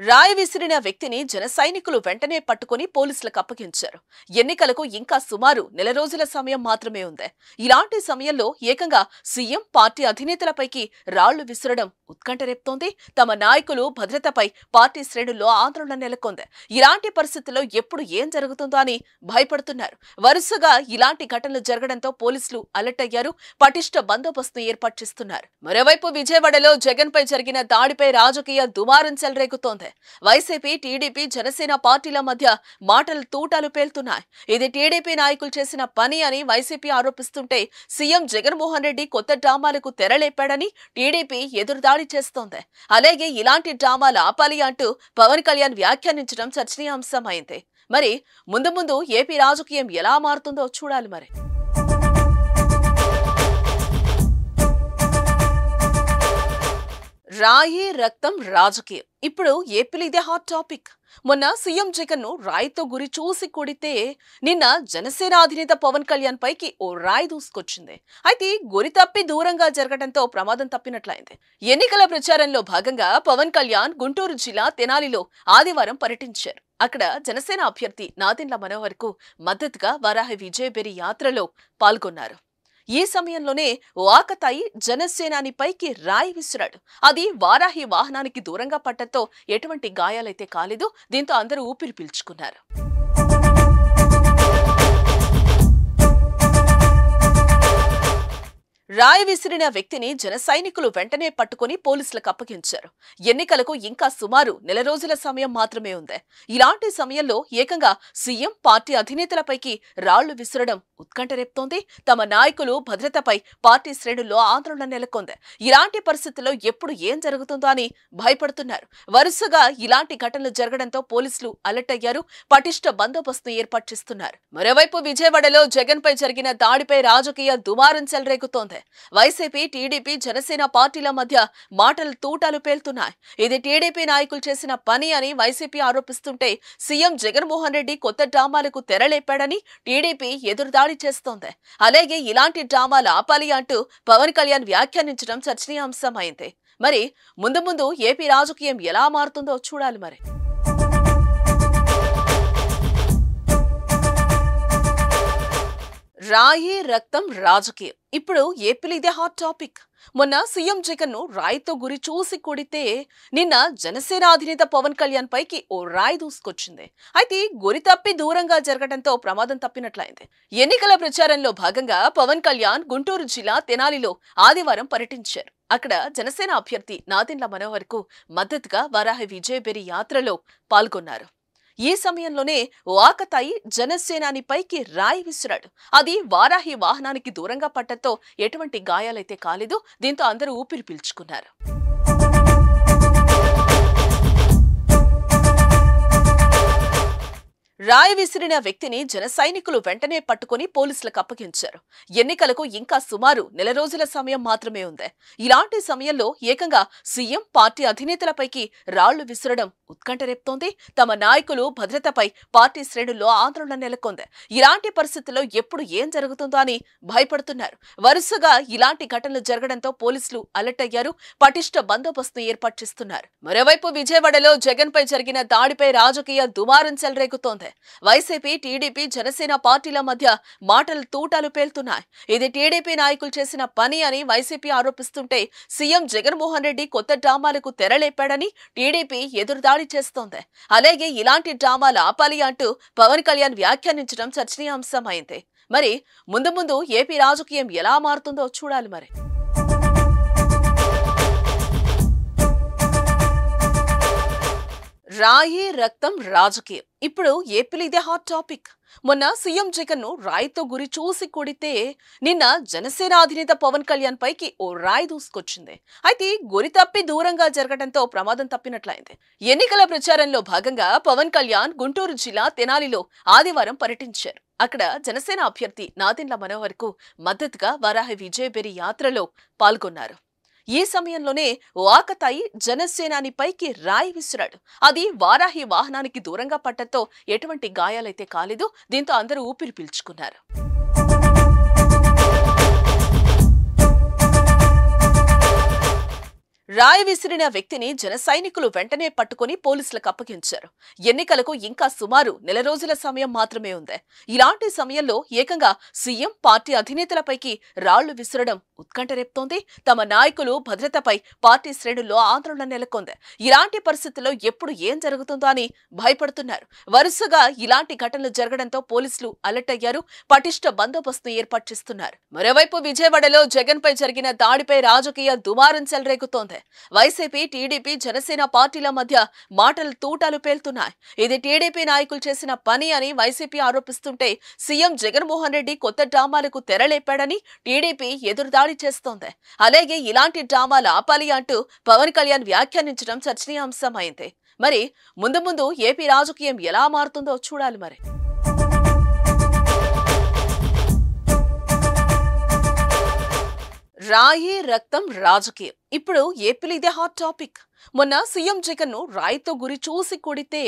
రాయ విసిరిన వ్యక్తిని జన సైనికులు వెంటనే పట్టుకుని పోలీసులకు అప్పగించారు ఎన్నికలకు ఇంకా సుమారు నెల రోజుల సమయం మాత్రమే ఉంది ఇలాంటి సమయంలో ఏకంగా సీఎం పార్టీ అధినేతలపైకి రాళ్లు విసరడం ఉత్కంఠ రేపుతోంది తమ నాయకులు భద్రతపై పార్టీ శ్రేణుల్లో ఆందోళన నెలకొంది ఇలాంటి పరిస్థితుల్లో ఎప్పుడు ఏం జరుగుతుందో అని భయపడుతున్నారు వరుసగా ఇలాంటి ఘటనలు జరగడంతో పోలీసులు అలర్ట్ అయ్యారు పటిష్ట బందోబస్తు ఏర్పాటు చేస్తున్నారు మరోవైపు విజయవాడలో జగన్పై జరిగిన దాడిపై రాజకీయ దుమారం చెలరేగుతోంది చేస్తోంది వైసీపీ టీడీపీ జనసేన పార్టీల మధ్య మాటలు తూటాలు పేలుతున్నాయి ఇది టీడీపీ నాయకులు చేసిన పని అని వైసీపీ ఆరోపిస్తుంటే సీఎం జగన్మోహన్ రెడ్డి కొత్త డ్రామాలకు తెరలేపాడని టీడీపీ ఎదురుదాడి చేస్తోంది అలాగే ఇలాంటి డ్రామాలు ఆపాలి అంటూ పవన్ కళ్యాణ్ వ్యాఖ్యానించడం చర్చనీయాంశం అయింది మరి ముందు ముందు ఏపీ రాజకీయం ఎలా మారుతుందో చూడాలి మరి రాయే రక్తం రాజకీయం ఇప్పుడు ఏపీలో ఇదే హాట్ టాపిక్ మొన్న సీఎం జగన్ ను రాయితో గురి చూసి కొడితే నిన్న జనసేన అధినేత పవన్ కళ్యాణ్ పైకి ఓ రాయి దూసుకొచ్చింది అయితే గురి తప్పి దూరంగా జరగడంతో ప్రమాదం తప్పినట్లయింది ఎన్నికల ప్రచారంలో భాగంగా పవన్ కళ్యాణ్ గుంటూరు జిల్లా తెనాలిలో ఆదివారం పర్యటించారు అక్కడ జనసేన అభ్యర్థి నాదిండ్ల మనోహర్ కు మద్దతుగా వరాహి విజయబెరి యాత్రలో పాల్గొన్నారు ఈ సమయంలోనే వాకతాయి జనసేనాని పైకి రాయి విసిరాడు అది వారాహి వాహనానికి దూరంగా పట్టడంతో ఎటువంటి గాయాలైతే కాలేదు దీంతో అందరూ ఊపిరి పీల్చుకున్నారు రాయ విసిరిన వ్యక్తిని జన సైనికులు వెంటనే పట్టుకుని పోలీసులకు అప్పగించారు ఎన్నికలకు ఇంకా సుమారు నెల రోజుల సమయం మాత్రమే ఉంది ఇలాంటి సమయంలో ఏకంగా సీఎం పార్టీ అధినేతలపైకి రాళ్లు విసరడం ఉత్కంఠ రేపుతోంది తమ నాయకులు భద్రతపై పార్టీ శ్రేణుల్లో ఆందోళన నెలకొంది ఇలాంటి పరిస్థితుల్లో ఎప్పుడు ఏం జరుగుతుందో అని భయపడుతున్నారు వరుసగా ఇలాంటి ఘటనలు జరగడంతో పోలీసులు అలర్ట్ అయ్యారు పటిష్ట బందోబస్తు ఏర్పాటు చేస్తున్నారు మరోవైపు విజయవాడలో జగన్పై జరిగిన దాడిపై రాజకీయ దుమారం చెలరేగుతోంది వైసీపీ టీడీపీ జనసేన పార్టీల మధ్య మాటలు తూటాలు పేలుతున్నాయి ఇది టీడీపీ నాయకులు చేసిన పని అని వైసీపీ ఆరోపిస్తుంటే సీఎం జగన్మోహన్ రెడ్డి కొత్త డ్రామాలకు తెరలేపాడని టీడీపీ ఎదురుదాడి చేస్తోంది అలాగే ఇలాంటి డ్రామాలు ఆపాలి అంటూ పవన్ కళ్యాణ్ వ్యాఖ్యానించడం చర్చనీయాంశమైంది మరి ముందు ముందు ఏపీ రాజకీయం ఎలా మారుతుందో చూడాలి మరి రాయి రక్తం రాజకీయం ఇప్పుడు ఏపీలో ఇదే హాట్ టాపిక్ మొన్న సీఎం జగన్ ను రాయితో గురి చూసి కొడితే నిన్న జనసేన అధినేత పవన్ కళ్యాణ్ పైకి ఓ రాయి దూసుకొచ్చింది అయితే గురి తప్పి దూరంగా జరగడంతో ప్రమాదం తప్పినట్లయింది ఎన్నికల ప్రచారంలో భాగంగా పవన్ కళ్యాణ్ గుంటూరు జిల్లా తెనాలిలో ఆదివారం పర్యటించారు అక్కడ జనసేన అభ్యర్థి నాదిండ్ల మనోహర్ కు మద్దతుగా వరాహ విజయబెరి యాత్రలో పాల్గొన్నారు ఈ సమయంలోనే వాకతాయి జనసేనానిపైకి రాయి విసిరాడు అది వారాహి వాహనానికి దూరంగా పట్టడంతో ఎటువంటి గాయాలైతే కాలేదు దీంతో అందరూ ఊపిరి పీల్చుకున్నారు రాయి విసిరిన వ్యక్తిని జన సైనికులు వెంటనే పట్టుకుని పోలీసులకు అప్పగించారు ఎన్నికలకు ఇంకా సుమారు నెల రోజుల సమయం మాత్రమే ఉంది ఇలాంటి సమయంలో ఏకంగా సీఎం పార్టీ అధినేతలపైకి రాళ్లు విసరడం ఉత్కంఠ రేపుతోంది తమ నాయకులు భద్రతపై పార్టీ శ్రేణుల్లో ఆందోళన నెలకొంది ఇలాంటి పరిస్థితుల్లో ఎప్పుడు ఏం జరుగుతుందో అని భయపడుతున్నారు వరుసగా ఇలాంటి ఘటనలు జరగడంతో పోలీసులు అలర్ట్ అయ్యారు పటిష్ట బందోబస్తు ఏర్పాటు చేస్తున్నారు మరోవైపు విజయవాడలో జగన్పై జరిగిన దాడిపై రాజకీయ దుమారం చెలరేగుతోంది వైసీపీ టీడీపీ జనసేన పార్టీల మధ్య మాటలు తూటాలు పేలుతున్నాయి ఇది టీడీపీ నాయకులు చేసిన పని అని వైసీపీ ఆరోపిస్తుంటే సీఎం జగన్మోహన్ రెడ్డి కొత్త డ్రామాలకు తెరలేపాడని టీడీపీ ఎదురుదాడి చేస్తోంది అలాగే ఇలాంటి డ్రామాలు ఆపాలి అంటూ పవన్ కళ్యాణ్ వ్యాఖ్యానించడం అయింది మరి ముందు ముందు ఏపీ రాజకీయం ఎలా మారుతుందో చూడాలి మరి రాయే రక్తం రాజకీయం ఇప్పుడు ఏపీలో ఇదే హాట్ టాపిక్ మొన్న సీఎం జగన్ ను రాయితో గురి చూసి కొడితే నిన్న జనసేన అధినేత పవన్ కళ్యాణ్ పైకి ఓ రాయి దూసుకొచ్చింది అయితే గురి తప్పి దూరంగా జరగడంతో ప్రమాదం తప్పినట్లయింది ఎన్నికల ప్రచారంలో భాగంగా పవన్ కళ్యాణ్ గుంటూరు జిల్లా తెనాలిలో ఆదివారం పర్యటించారు అక్కడ జనసేన అభ్యర్థి నాదిండ్ల మనోహర్ కు మద్దతుగా వరాహి విజయబెరి యాత్రలో పాల్గొన్నారు ఈ సమయంలోనే వాకతాయి జనసేనానిపైకి రాయి విసిరాడు అది వారాహి వాహనానికి దూరంగా పట్టడంతో ఎటువంటి గాయాలైతే కాలేదు దీంతో అందరూ ఊపిరి పీల్చుకున్నారు రాయి విసిరిన వ్యక్తిని జన సైనికులు వెంటనే పట్టుకుని పోలీసులకు అప్పగించారు ఎన్నికలకు ఇంకా సుమారు నెల రోజుల సమయం మాత్రమే ఉంది ఇలాంటి సమయంలో ఏకంగా సీఎం పార్టీ అధినేతలపైకి రాళ్లు విసరడం ఉత్కంఠ రేపుతోంది తమ నాయకులు భద్రతపై పార్టీ శ్రేణుల్లో ఆందోళన నెలకొంది ఇలాంటి పరిస్థితుల్లో ఎప్పుడు ఏం జరుగుతుందో అని భయపడుతున్నారు వరుసగా ఇలాంటి ఘటనలు జరగడంతో పోలీసులు అలర్ట్ అయ్యారు పటిష్ట బందోబస్తు ఏర్పాటు చేస్తున్నారు మరోవైపు విజయవాడలో జగన్పై జరిగిన దాడిపై రాజకీయ దుమారం చెలరేగుతోంది వైసీపీ టీడీపీ జనసేన పార్టీల మధ్య మాటలు తూటాలు పేలుతున్నాయి ఇది టీడీపీ నాయకులు చేసిన పని అని వైసీపీ ఆరోపిస్తుంటే సీఎం జగన్మోహన్ రెడ్డి కొత్త డ్రామాలకు తెరలేపాడని టీడీపీ ఎదురుదాడి చేస్తోంది అలాగే ఇలాంటి డ్రామాలు ఆపాలి అంటూ పవన్ కళ్యాణ్ వ్యాఖ్యానించడం అయింది మరి ముందు ముందు ఏపీ రాజకీయం ఎలా మారుతుందో చూడాలి మరి రాయే రక్తం రాజకీయం ఇప్పుడు ఏపీలో ఇదే హాట్ టాపిక్ మొన్న సీఎం జగన్ ను రాయితో గురి చూసి కొడితే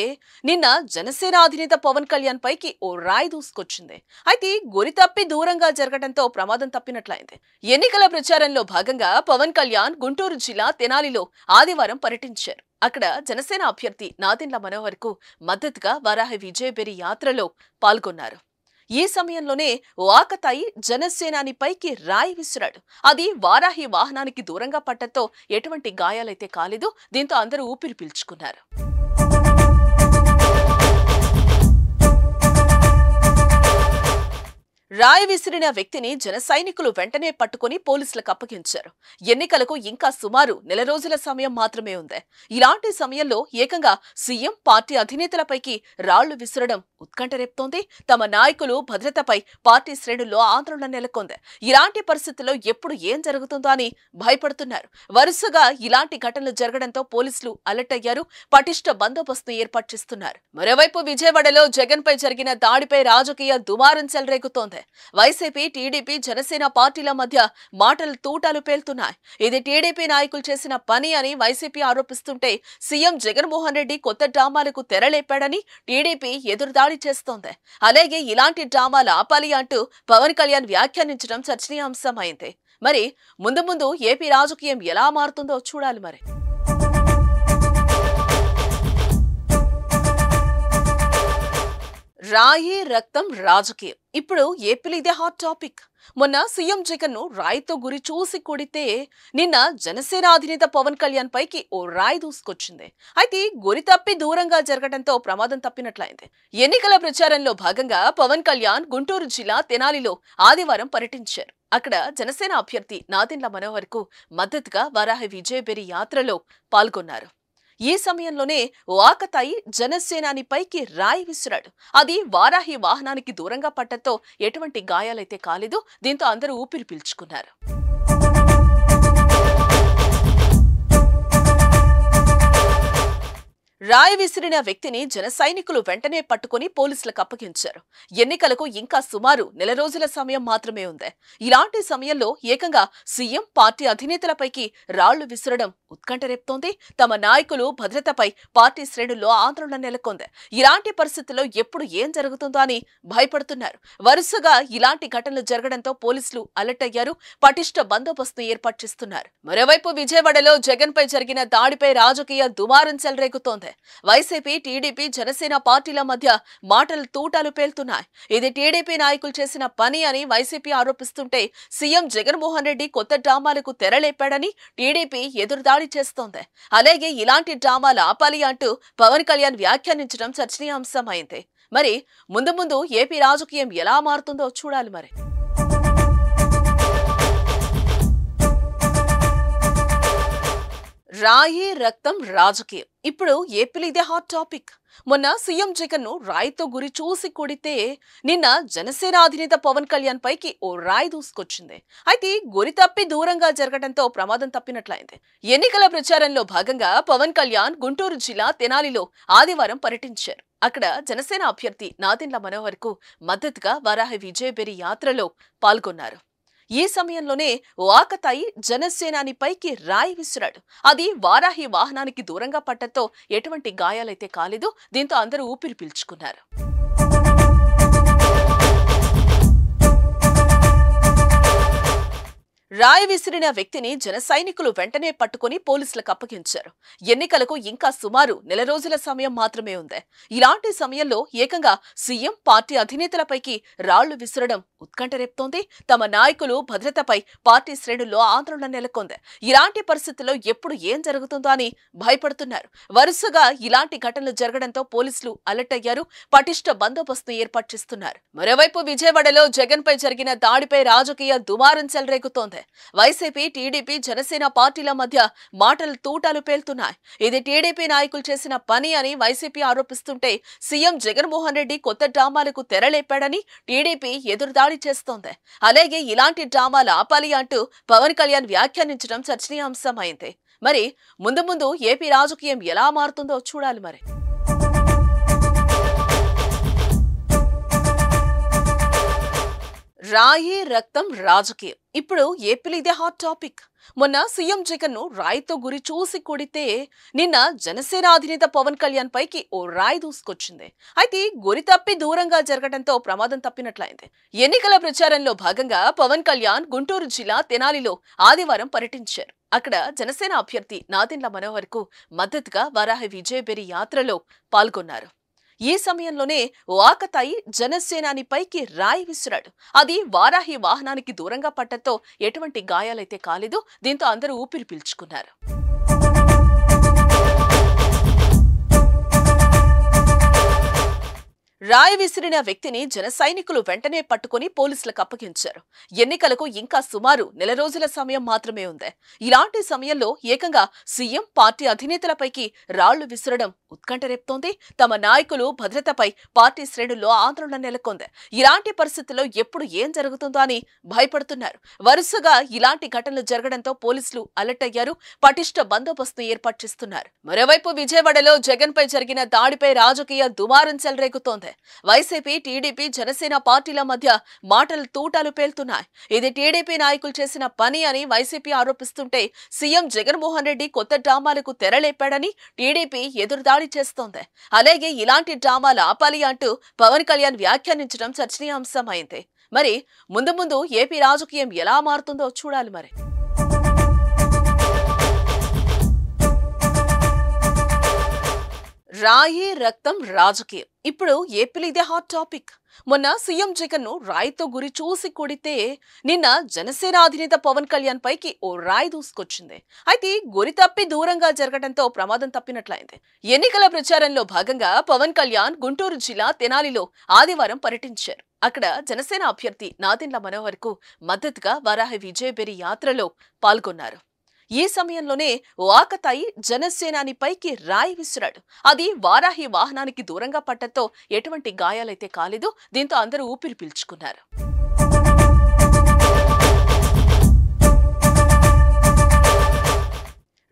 నిన్న జనసేన అధినేత పవన్ కళ్యాణ్ పైకి ఓ రాయి దూసుకొచ్చింది అయితే గురి తప్పి దూరంగా జరగడంతో ప్రమాదం తప్పినట్లయింది ఎన్నికల ప్రచారంలో భాగంగా పవన్ కళ్యాణ్ గుంటూరు జిల్లా తెనాలిలో ఆదివారం పర్యటించారు అక్కడ జనసేన అభ్యర్థి నాదిండ్ల మనోహర్ కు మద్దతుగా వరాహ విజయబెరి యాత్రలో పాల్గొన్నారు ఈ సమయంలోనే వాకతాయి జనసేనాని పైకి రాయి విసిరాడు అది వారాహి వాహనానికి దూరంగా పట్టడంతో ఎటువంటి గాయాలైతే కాలేదు దీంతో అందరూ ఊపిరి పీల్చుకున్నారు రాయి విసిరిన వ్యక్తిని జన సైనికులు వెంటనే పట్టుకుని పోలీసులకు అప్పగించారు ఎన్నికలకు ఇంకా సుమారు నెల రోజుల సమయం మాత్రమే ఉంది ఇలాంటి సమయంలో ఏకంగా సీఎం పార్టీ అధినేతలపైకి రాళ్లు విసరడం ఉత్కంఠ రేపుతోంది తమ నాయకులు భద్రతపై పార్టీ శ్రేణుల్లో ఆందోళన నెలకొంది ఇలాంటి పరిస్థితుల్లో ఎప్పుడు ఏం జరుగుతుందో అని భయపడుతున్నారు వరుసగా ఇలాంటి ఘటనలు జరగడంతో పోలీసులు అలర్ట్ అయ్యారు పటిష్ట బందోబస్తు ఏర్పాటు చేస్తున్నారు మరోవైపు విజయవాడలో జగన్పై జరిగిన దాడిపై రాజకీయ దుమారం చెలరేగుతోంది వైసీపీ టీడీపీ జనసేన పార్టీల మధ్య మాటలు తూటాలు పేలుతున్నాయి ఇది టీడీపీ నాయకులు చేసిన పని అని వైసీపీ ఆరోపిస్తుంటే సీఎం జగన్మోహన్ రెడ్డి కొత్త డ్రామాలకు తెరలేపాడని టీడీపీ ఎదురుదాడి చేస్తోంది అలాగే ఇలాంటి డ్రామాలు ఆపాలి అంటూ పవన్ కళ్యాణ్ వ్యాఖ్యానించడం చర్చనీయాంశమైంది మరి ముందు ముందు ఏపీ రాజకీయం ఎలా మారుతుందో చూడాలి మరి రాయే రక్తం రాజకీయం ఇప్పుడు ఏపీలో ఇదే హాట్ టాపిక్ మొన్న సీఎం జగన్ ను రాయితో గురి చూసి కొడితే నిన్న జనసేన అధినేత పవన్ కళ్యాణ్ పైకి ఓ రాయి దూసుకొచ్చింది అయితే గురి తప్పి దూరంగా జరగడంతో ప్రమాదం తప్పినట్లయింది ఎన్నికల ప్రచారంలో భాగంగా పవన్ కళ్యాణ్ గుంటూరు జిల్లా తెనాలిలో ఆదివారం పర్యటించారు అక్కడ జనసేన అభ్యర్థి నాదిండ్ల మనోహర్ కు మద్దతుగా వరాహి విజయబెరి యాత్రలో పాల్గొన్నారు ఈ సమయంలోనే వాకతాయి జనసేనాని పైకి రాయి విసిరాడు అది వారాహి వాహనానికి దూరంగా పట్టడంతో ఎటువంటి గాయాలైతే కాలేదు దీంతో అందరూ ఊపిరి పీల్చుకున్నారు రాయ విసిరిన వ్యక్తిని జన సైనికులు వెంటనే పట్టుకుని పోలీసులకు అప్పగించారు ఎన్నికలకు ఇంకా సుమారు నెల రోజుల సమయం మాత్రమే ఉంది ఇలాంటి సమయంలో ఏకంగా సీఎం పార్టీ అధినేతలపైకి రాళ్లు విసరడం ఉత్కంఠ రేపుతోంది తమ నాయకులు భద్రతపై పార్టీ శ్రేణుల్లో ఆందోళన నెలకొంది ఇలాంటి పరిస్థితుల్లో ఎప్పుడు ఏం జరుగుతుందో అని భయపడుతున్నారు వరుసగా ఇలాంటి ఘటనలు జరగడంతో పోలీసులు అలర్ట్ అయ్యారు పటిష్ట బందోబస్తు ఏర్పాటు చేస్తున్నారు మరోవైపు విజయవాడలో జగన్పై జరిగిన దాడిపై రాజకీయ దుమారం చెలరేగుతోంది చేస్తుంది వైసీపీ టీడీపీ జనసేన పార్టీల మధ్య మాటలు తూటాలు పేలుతున్నాయి ఇది టీడీపీ నాయకులు చేసిన పని అని వైసీపీ ఆరోపిస్తుంటే సీఎం జగన్మోహన్ రెడ్డి కొత్త డ్రామాలకు తెరలేపాడని టీడీపీ ఎదురుదాడి చేస్తోంది అలాగే ఇలాంటి డ్రామాలు ఆపాలి అంటూ పవన్ కళ్యాణ్ వ్యాఖ్యానించడం చర్చనీయాంశమైంది మరి ముందు ముందు ఏపీ రాజకీయం ఎలా మారుతుందో చూడాలి మరి రాయే రక్తం రాజకీయం ఇప్పుడు ఏపీలో ఇదే హాట్ టాపిక్ మొన్న సీఎం జగన్ ను రాయితో గురి చూసి కొడితే నిన్న జనసేన అధినేత పవన్ కళ్యాణ్ పైకి ఓ రాయి దూసుకొచ్చింది అయితే గురి తప్పి దూరంగా జరగడంతో ప్రమాదం తప్పినట్లయింది ఎన్నికల ప్రచారంలో భాగంగా పవన్ కళ్యాణ్ గుంటూరు జిల్లా తెనాలిలో ఆదివారం పర్యటించారు అక్కడ జనసేన అభ్యర్థి నాదిండ్ల మనోహర్ కు మద్దతుగా వరాహ విజయబెరి యాత్రలో పాల్గొన్నారు ఈ సమయంలోనే వాకతాయి జనసేనాని పైకి రాయి విసిరాడు అది వారాహి వాహనానికి దూరంగా పట్టడంతో ఎటువంటి గాయాలైతే కాలేదు దీంతో అందరూ ఊపిరి పీల్చుకున్నారు రాయి విసిరిన వ్యక్తిని జన సైనికులు వెంటనే పట్టుకుని పోలీసులకు అప్పగించారు ఎన్నికలకు ఇంకా సుమారు నెల రోజుల సమయం మాత్రమే ఉంది ఇలాంటి సమయంలో ఏకంగా సీఎం పార్టీ అధినేతలపైకి రాళ్లు విసరడం ఉత్కంఠ రేపుతోంది తమ నాయకులు భద్రతపై పార్టీ శ్రేణుల్లో ఆందోళన నెలకొంది ఇలాంటి పరిస్థితుల్లో ఎప్పుడు ఏం జరుగుతుందో అని భయపడుతున్నారు వరుసగా ఇలాంటి ఘటనలు జరగడంతో పోలీసులు అలర్ట్ అయ్యారు పటిష్ట బందోబస్తు ఏర్పాటు చేస్తున్నారు మరోవైపు విజయవాడలో జగన్పై జరిగిన దాడిపై రాజకీయ దుమారం చెలరేగుతోంది వైసీపీ టీడీపీ జనసేన పార్టీల మధ్య మాటలు తూటాలు పేలుతున్నాయి ఇది టీడీపీ నాయకులు చేసిన పని అని వైసీపీ ఆరోపిస్తుంటే సీఎం జగన్మోహన్ రెడ్డి కొత్త డ్రామాలకు తెరలేపాడని టీడీపీ ఎదురుదాడి చేస్తోంది అలాగే ఇలాంటి డ్రామాలు ఆపాలి అంటూ పవన్ కళ్యాణ్ వ్యాఖ్యానించడం అయింది మరి ముందు ముందు ఏపీ రాజకీయం ఎలా మారుతుందో చూడాలి మరి రాయే రక్తం రాజకీయం ఇప్పుడు ఏపీలో ఇదే హాట్ టాపిక్ మొన్న సీఎం జగన్ ను రాయితో గురి చూసి కొడితే నిన్న జనసేన అధినేత పవన్ కళ్యాణ్ పైకి ఓ రాయి దూసుకొచ్చింది అయితే గురి తప్పి దూరంగా జరగడంతో ప్రమాదం తప్పినట్లయింది ఎన్నికల ప్రచారంలో భాగంగా పవన్ కళ్యాణ్ గుంటూరు జిల్లా తెనాలిలో ఆదివారం పర్యటించారు అక్కడ జనసేన అభ్యర్థి నాదిండ్ల మనోహర్ కు మద్దతుగా వరాహ విజయబెరి యాత్రలో పాల్గొన్నారు ఈ సమయంలోనే వాకతాయి జనసేనాని పైకి రాయి విసిరాడు అది వారాహి వాహనానికి దూరంగా పట్టడంతో ఎటువంటి గాయాలైతే కాలేదు దీంతో అందరూ ఊపిరి పీల్చుకున్నారు రాయ విసిరిన వ్యక్తిని జన సైనికులు వెంటనే పట్టుకుని పోలీసులకు అప్పగించారు ఎన్నికలకు ఇంకా సుమారు నెల రోజుల సమయం మాత్రమే ఉంది ఇలాంటి సమయంలో ఏకంగా సీఎం పార్టీ అధినేతలపైకి రాళ్లు విసరడం ఉత్కంఠ రేపుతోంది తమ నాయకులు భద్రతపై పార్టీ శ్రేణుల్లో ఆందోళన నెలకొంది ఇలాంటి పరిస్థితుల్లో ఎప్పుడు ఏం జరుగుతుందో అని భయపడుతున్నారు వరుసగా ఇలాంటి ఘటనలు జరగడంతో పోలీసులు అలర్ట్ అయ్యారు పటిష్ట బందోబస్తు ఏర్పాటు చేస్తున్నారు మరోవైపు విజయవాడలో జగన్పై జరిగిన దాడిపై రాజకీయ దుమారం చెలరేగుతోంది వైసీపీ టీడీపీ జనసేన పార్టీల మధ్య మాటలు తూటాలు పేలుతున్నాయి ఇది టీడీపీ నాయకులు చేసిన పని అని వైసీపీ ఆరోపిస్తుంటే సీఎం జగన్మోహన్ రెడ్డి కొత్త డ్రామాలకు తెరలేపాడని టీడీపీ ఎదురుదాడి చేస్తోంది అలాగే ఇలాంటి డ్రామాలు ఆపాలి అంటూ పవన్ కళ్యాణ్ వ్యాఖ్యానించడం అయింది మరి ముందు ముందు ఏపీ రాజకీయం ఎలా మారుతుందో చూడాలి మరి రాయే రక్తం రాజకీయం ఇప్పుడు ఏపీలో ఇదే హాట్ టాపిక్ మొన్న సీఎం జగన్ ను రాయితో గురి చూసి కొడితే నిన్న జనసేన అధినేత పవన్ కళ్యాణ్ పైకి ఓ రాయి దూసుకొచ్చింది అయితే గురి తప్పి దూరంగా జరగడంతో ప్రమాదం తప్పినట్లయింది ఎన్నికల ప్రచారంలో భాగంగా పవన్ కళ్యాణ్ గుంటూరు జిల్లా తెనాలిలో ఆదివారం పర్యటించారు అక్కడ జనసేన అభ్యర్థి నాదిండ్ల మనోహర్ కు మద్దతుగా వరాహ విజయబెరి యాత్రలో పాల్గొన్నారు ఈ సమయంలోనే వాకతాయి జనసేనాని పైకి రాయి విసిరాడు అది వారాహి వాహనానికి దూరంగా పట్టడంతో ఎటువంటి గాయాలైతే కాలేదు దీంతో అందరూ ఊపిరి పీల్చుకున్నారు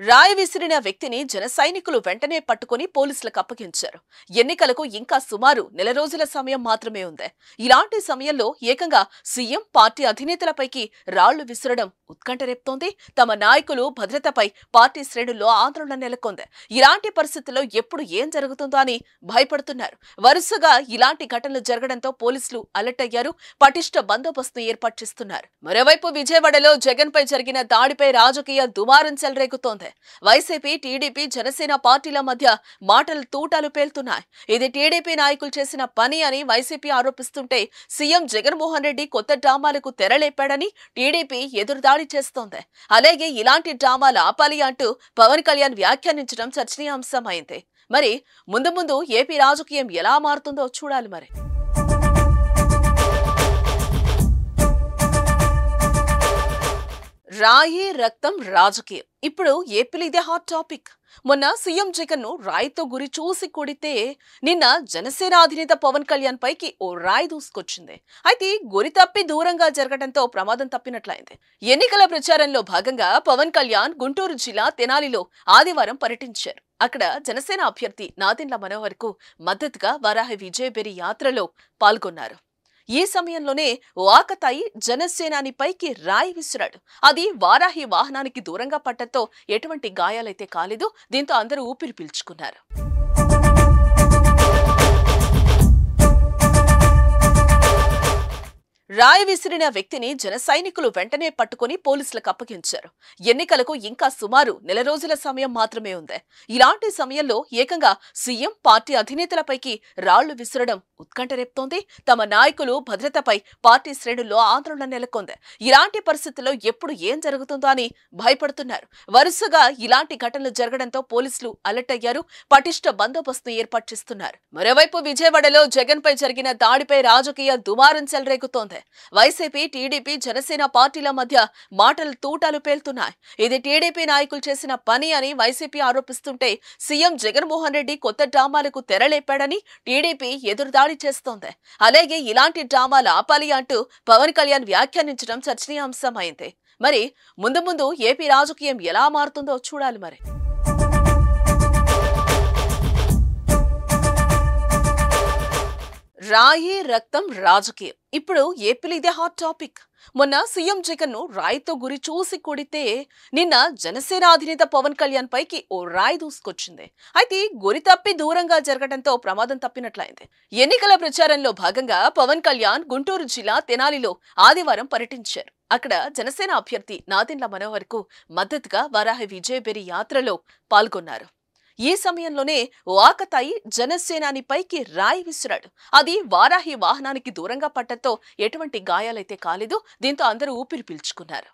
రాయ విసిరిన వ్యక్తిని జన సైనికులు వెంటనే పట్టుకుని పోలీసులకు అప్పగించారు ఎన్నికలకు ఇంకా సుమారు నెల రోజుల సమయం మాత్రమే ఉంది ఇలాంటి సమయంలో ఏకంగా సీఎం పార్టీ అధినేతలపైకి రాళ్లు విసరడం ఉత్కంఠ రేపుతోంది తమ నాయకులు భద్రతపై పార్టీ శ్రేణుల్లో ఆందోళన నెలకొంది ఇలాంటి పరిస్థితుల్లో ఎప్పుడు ఏం జరుగుతుందో అని భయపడుతున్నారు వరుసగా ఇలాంటి ఘటనలు జరగడంతో పోలీసులు అలర్ట్ అయ్యారు పటిష్ట బందోబస్తు ఏర్పాటు చేస్తున్నారు మరోవైపు విజయవాడలో జగన్పై జరిగిన దాడిపై రాజకీయ దుమారం చెలరేగుతోంది చేస్తుంది వైసీపీ టీడీపీ జనసేన పార్టీల మధ్య మాటలు తూటాలు పేలుతున్నాయి ఇది టీడీపీ నాయకులు చేసిన పని అని వైసీపీ ఆరోపిస్తుంటే సీఎం జగన్మోహన్ రెడ్డి కొత్త డ్రామాలకు తెరలేపాడని టీడీపీ ఎదురుదాడి చేస్తోంది అలాగే ఇలాంటి డ్రామాలు ఆపాలి అంటూ పవన్ కళ్యాణ్ వ్యాఖ్యానించడం చర్చనీయాంశం అయింది మరి ముందు ముందు ఏపీ రాజకీయం ఎలా మారుతుందో చూడాలి మరి రాయే రక్తం రాజకీయం ఇప్పుడు ఏపీలో ఇదే హాట్ టాపిక్ మొన్న సీఎం జగన్ ను రాయితో గురి చూసి కొడితే నిన్న జనసేన అధినేత పవన్ కళ్యాణ్ పైకి ఓ రాయి దూసుకొచ్చింది అయితే గురి తప్పి దూరంగా జరగడంతో ప్రమాదం తప్పినట్లయింది ఎన్నికల ప్రచారంలో భాగంగా పవన్ కళ్యాణ్ గుంటూరు జిల్లా తెనాలిలో ఆదివారం పర్యటించారు అక్కడ జనసేన అభ్యర్థి నాదిండ్ల మనోహర్ కు మద్దతుగా వరాహ విజయబెరి యాత్రలో పాల్గొన్నారు ఈ సమయంలోనే వాకతాయి జనసేనానిపైకి రాయి విసిరాడు అది వారాహి వాహనానికి దూరంగా పట్టడంతో ఎటువంటి గాయాలైతే కాలేదు దీంతో అందరూ ఊపిరి పీల్చుకున్నారు రాయ విసిరిన వ్యక్తిని జన సైనికులు వెంటనే పట్టుకుని పోలీసులకు అప్పగించారు ఎన్నికలకు ఇంకా సుమారు నెల రోజుల సమయం మాత్రమే ఉంది ఇలాంటి సమయంలో ఏకంగా సీఎం పార్టీ అధినేతలపైకి రాళ్లు విసరడం ఉత్కంఠ రేపుతోంది తమ నాయకులు భద్రతపై పార్టీ శ్రేణుల్లో ఆందోళన నెలకొంది ఇలాంటి పరిస్థితుల్లో ఎప్పుడు ఏం జరుగుతుందో అని భయపడుతున్నారు వరుసగా ఇలాంటి ఘటనలు జరగడంతో పోలీసులు అలర్ట్ అయ్యారు పటిష్ట బందోబస్తు ఏర్పాటు చేస్తున్నారు మరోవైపు విజయవాడలో జగన్పై జరిగిన దాడిపై రాజకీయ దుమారం చెలరేగుతోంది వైసీపీ టీడీపీ జనసేన పార్టీల మధ్య మాటలు తూటాలు పేలుతున్నాయి ఇది టీడీపీ నాయకులు చేసిన పని అని వైసీపీ ఆరోపిస్తుంటే సీఎం జగన్మోహన్ రెడ్డి కొత్త డ్రామాలకు తెరలేపాడని టీడీపీ ఎదురుదాడి చేస్తోంది అలాగే ఇలాంటి డ్రామాలు ఆపాలి అంటూ పవన్ కళ్యాణ్ వ్యాఖ్యానించడం అయింది మరి ముందు ముందు ఏపీ రాజకీయం ఎలా మారుతుందో చూడాలి మరి రాయే రక్తం రాజకీయం ఇప్పుడు ఏపీలో ఇదే హాట్ టాపిక్ మొన్న సీఎం జగన్ ను రాయితో గురి చూసి కొడితే నిన్న జనసేన అధినేత పవన్ కళ్యాణ్ పైకి ఓ రాయి దూసుకొచ్చింది అయితే గురి తప్పి దూరంగా జరగడంతో ప్రమాదం తప్పినట్లయింది ఎన్నికల ప్రచారంలో భాగంగా పవన్ కళ్యాణ్ గుంటూరు జిల్లా తెనాలిలో ఆదివారం పర్యటించారు అక్కడ జనసేన అభ్యర్థి నాదిండ్ల మనోహర్ కు మద్దతుగా వరాహ విజయబెరి యాత్రలో పాల్గొన్నారు ఈ సమయంలోనే వాకతాయి జనసేనానిపైకి రాయి విసిరాడు అది వారాహి వాహనానికి దూరంగా పట్టడంతో ఎటువంటి గాయాలైతే కాలేదు దీంతో అందరూ ఊపిరి పీల్చుకున్నారు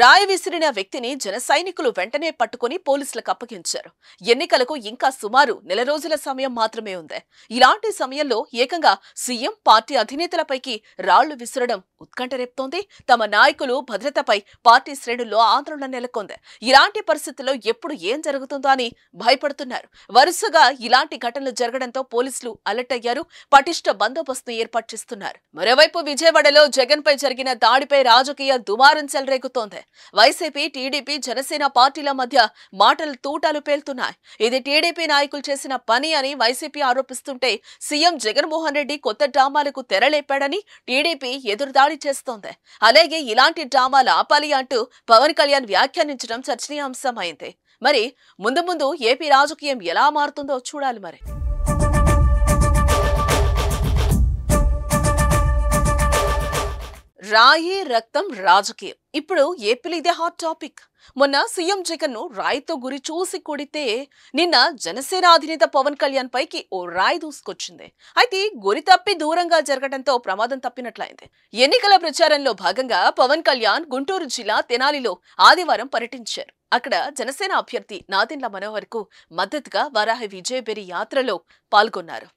రాయి విసిరిన వ్యక్తిని జన సైనికులు వెంటనే పట్టుకుని పోలీసులకు అప్పగించారు ఎన్నికలకు ఇంకా సుమారు నెల రోజుల సమయం మాత్రమే ఉంది ఇలాంటి సమయంలో ఏకంగా సీఎం పార్టీ అధినేతలపైకి రాళ్లు విసరడం ఉత్కంఠ రేపుతోంది తమ నాయకులు భద్రతపై పార్టీ శ్రేణుల్లో ఆందోళన నెలకొంది ఇలాంటి పరిస్థితుల్లో ఎప్పుడు ఏం జరుగుతుందో అని భయపడుతున్నారు వరుసగా ఇలాంటి ఘటనలు జరగడంతో పోలీసులు అలర్ట్ అయ్యారు పటిష్ట బందోబస్తు ఏర్పాటు చేస్తున్నారు మరోవైపు విజయవాడలో జగన్పై జరిగిన దాడిపై రాజకీయ దుమారం చెలరేగుతోంది వైసీపీ టీడీపీ జనసేన పార్టీల మధ్య మాటలు తూటాలు పేలుతున్నాయి ఇది టీడీపీ నాయకులు చేసిన పని అని వైసీపీ ఆరోపిస్తుంటే సీఎం జగన్మోహన్ రెడ్డి కొత్త డ్రామాలకు తెరలేపాడని టీడీపీ ఎదురుదాడి చేస్తోంది అలాగే ఇలాంటి డ్రామాలు ఆపాలి అంటూ పవన్ కళ్యాణ్ వ్యాఖ్యానించడం అయింది మరి ముందు ముందు ఏపీ రాజకీయం ఎలా మారుతుందో చూడాలి మరి రాయే రక్తం రాజకీయం ఇప్పుడు ఏపీలో ఇదే హాట్ టాపిక్ మొన్న సీఎం జగన్ ను రాయితో గురి చూసి కొడితే నిన్న జనసేన అధినేత పవన్ కళ్యాణ్ పైకి ఓ రాయి దూసుకొచ్చింది అయితే గురి తప్పి దూరంగా జరగడంతో ప్రమాదం తప్పినట్లయింది ఎన్నికల ప్రచారంలో భాగంగా పవన్ కళ్యాణ్ గుంటూరు జిల్లా తెనాలిలో ఆదివారం పర్యటించారు అక్కడ జనసేన అభ్యర్థి నాదిండ్ల మనోహర్ కు మద్దతుగా వరాహ విజయబెరి యాత్రలో పాల్గొన్నారు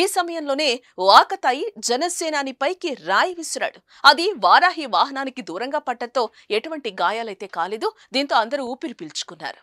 ఈ సమయంలోనే వాకతాయి జనసేనానిపైకి రాయి విసిరాడు అది వారాహి వాహనానికి దూరంగా పట్టడంతో ఎటువంటి గాయాలైతే కాలేదు దీంతో అందరూ ఊపిరి పీల్చుకున్నారు